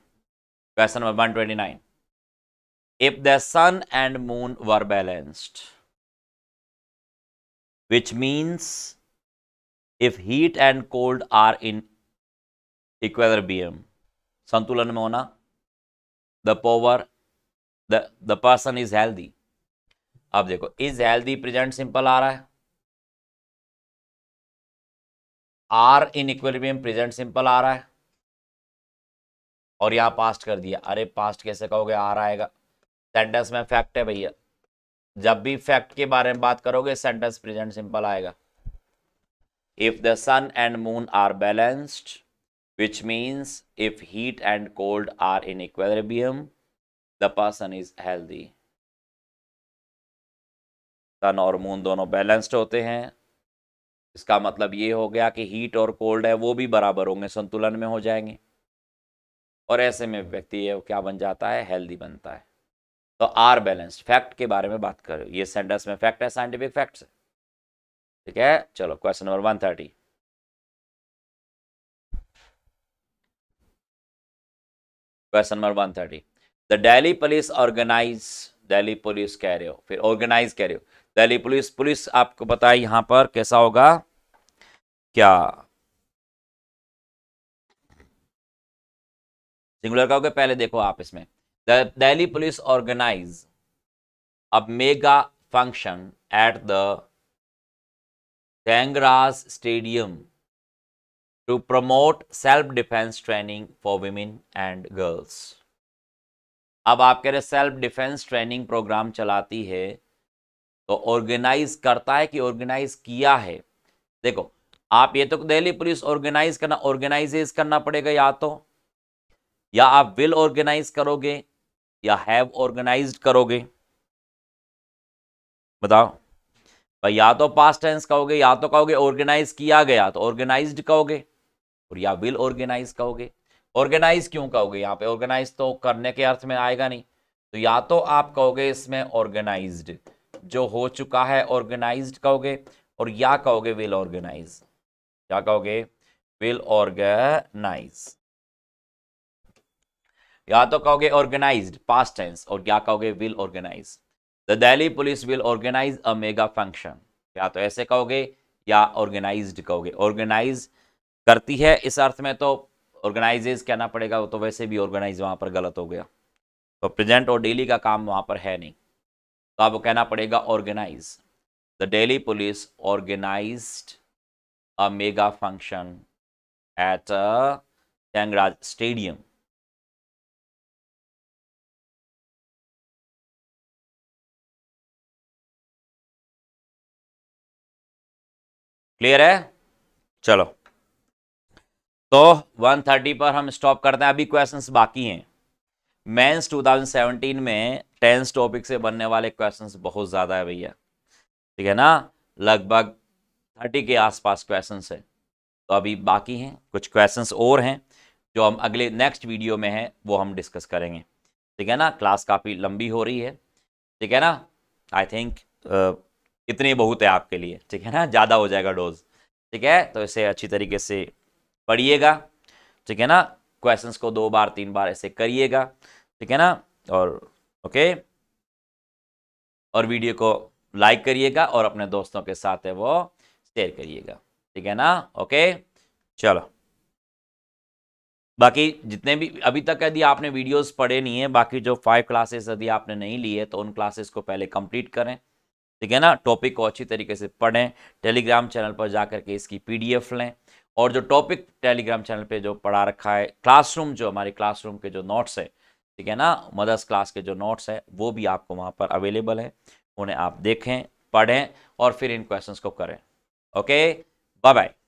question number one twenty nine if the sun and moon were balanced means if heat and cold are in equator बीएम संतुलन में होना the power the the person is healthy अब देखो इज हेल्दी प्रेजेंट सिंपल आ रहा है are in equilibrium present simple आ रहा है और यहां पास्ट कर दिया अरे पास्ट कैसे कहोगे आर आएगा सेंटेंस में फैक्ट है भैया जब भी फैक्ट के बारे में बात करोगे सेंटेंस प्रेजेंट सिंपल आएगा if the sun and moon are balanced which means if heat and cold are in equilibrium, the person is healthy. Sun और मून दोनों बैलेंस्ड होते हैं इसका मतलब ये हो गया कि हीट और कोल्ड है वो भी बराबर होंगे संतुलन में हो जाएंगे और ऐसे में व्यक्ति ये क्या बन जाता है हेल्दी बनता है तो आर बैलेंस्ड फैक्ट के बारे में बात करो ये सेंटेंस में फैक्ट है साइंटिफिक फैक्ट्स ठीक है चलो question number one thirty question number one thirty the Delhi police organize Delhi police कह रहे हो फिर ऑर्गेनाइज कह रहे हो दिल्ली पुलिस पुलिस आपको पता है पर कैसा होगा क्या सिंगुलर का होगा पहले देखो आप इसमें दिल्ली पुलिस ऑर्गेनाइज अब mega function at the Thyagaraj stadium to promote self defense training for women and girls अब आप कह रहे सेल्फ डिफेंस ट्रेनिंग प्रोग्राम चलाती है तो ऑर्गेनाइज करता है कि ऑर्गेनाइज किया है देखो आप ये तो दिल्ली पुलिस ऑर्गेनाइज करना ऑर्गेनाइजेज करना पड़ेगा या तो या आप विल ऑर्गेनाइज करोगे या हैव ऑर्गेनाइज करोगे बताओ भाई या तो पास्ट टेंस कहोगे या तो कहोगे ऑर्गेनाइज किया गया तो ऑर्गेनाइज्ड कहोगे और या विल ऑर्गेनाइज कहोगे ऑर्गेनाइज क्यों कहोगे यहाँ पे ऑर्गेनाइज तो करने के अर्थ में आएगा नहीं तो या तो आप कहोगे इसमें ऑर्गेनाइज जो हो चुका है ऑर्गेनाइज कहोगे और या कहोगे विल ऑर्गेनाइज क्या कहोगे विल ऑर्गेनाइज या तो कहोगे ऑर्गेनाइज पास्ट टेंस और क्या कहोगे will organize the Delhi police will organize a mega function या तो ऐसे कहोगे या ऑर्गेनाइज कहोगे ऑर्गेनाइज करती है इस अर्थ में तो ऑर्गेनाइजेज कहना पड़ेगा तो वैसे भी ऑर्गेनाइज वहाँ पर गलत हो गया तो प्रेजेंट और डेली का काम वहाँ पर है नहीं तो आपको कहना पड़ेगा organize the Delhi police organize a mega function at Thyagaraj stadium clear है चलो तो 130 पर हम स्टॉप करते हैं अभी क्वेश्चंस बाकी हैं मेंस 2017 में टेंस टॉपिक से बनने वाले क्वेश्चंस बहुत ज़्यादा है भैया ठीक है ना लगभग 30 के आसपास क्वेश्चंस है तो अभी बाकी हैं कुछ क्वेश्चंस और हैं जो हम अगले नेक्स्ट वीडियो में हैं वो हम डिस्कस करेंगे ठीक है ना क्लास काफ़ी लंबी हो रही है ठीक है ना आई थिंक uh, बहुत है आपके लिए ठीक है ना ज़्यादा हो जाएगा डोज ठीक है तो इसे अच्छी तरीके से पढ़िएगा ठीक है ना क्वेश्चंस को दो बार तीन बार ऐसे करिएगा ठीक है ना और ओके और वीडियो को लाइक करिएगा और अपने दोस्तों के साथ है वो शेयर करिएगा ठीक है ना ओके चलो बाकी जितने भी अभी तक यदि आपने वीडियोस पढ़े नहीं है बाकी जो फाइव क्लासेस यदि आपने नहीं ली है तो उन क्लासेस को पहले कंप्लीट करें ठीक है ना टॉपिक को अच्छी तरीके से पढ़ें टेलीग्राम चैनल पर जाकर के इसकी पीडीएफ लें और जो टॉपिक टेलीग्राम चैनल पे जो पढ़ा रखा है क्लासरूम जो हमारे क्लासरूम के जो नोट्स है ठीक है ना मदर्स क्लास के जो नोट्स है वो भी आपको वहाँ पर अवेलेबल है उन्हें आप देखें पढ़ें और फिर इन क्वेश्चन को करें ओके बाय बाय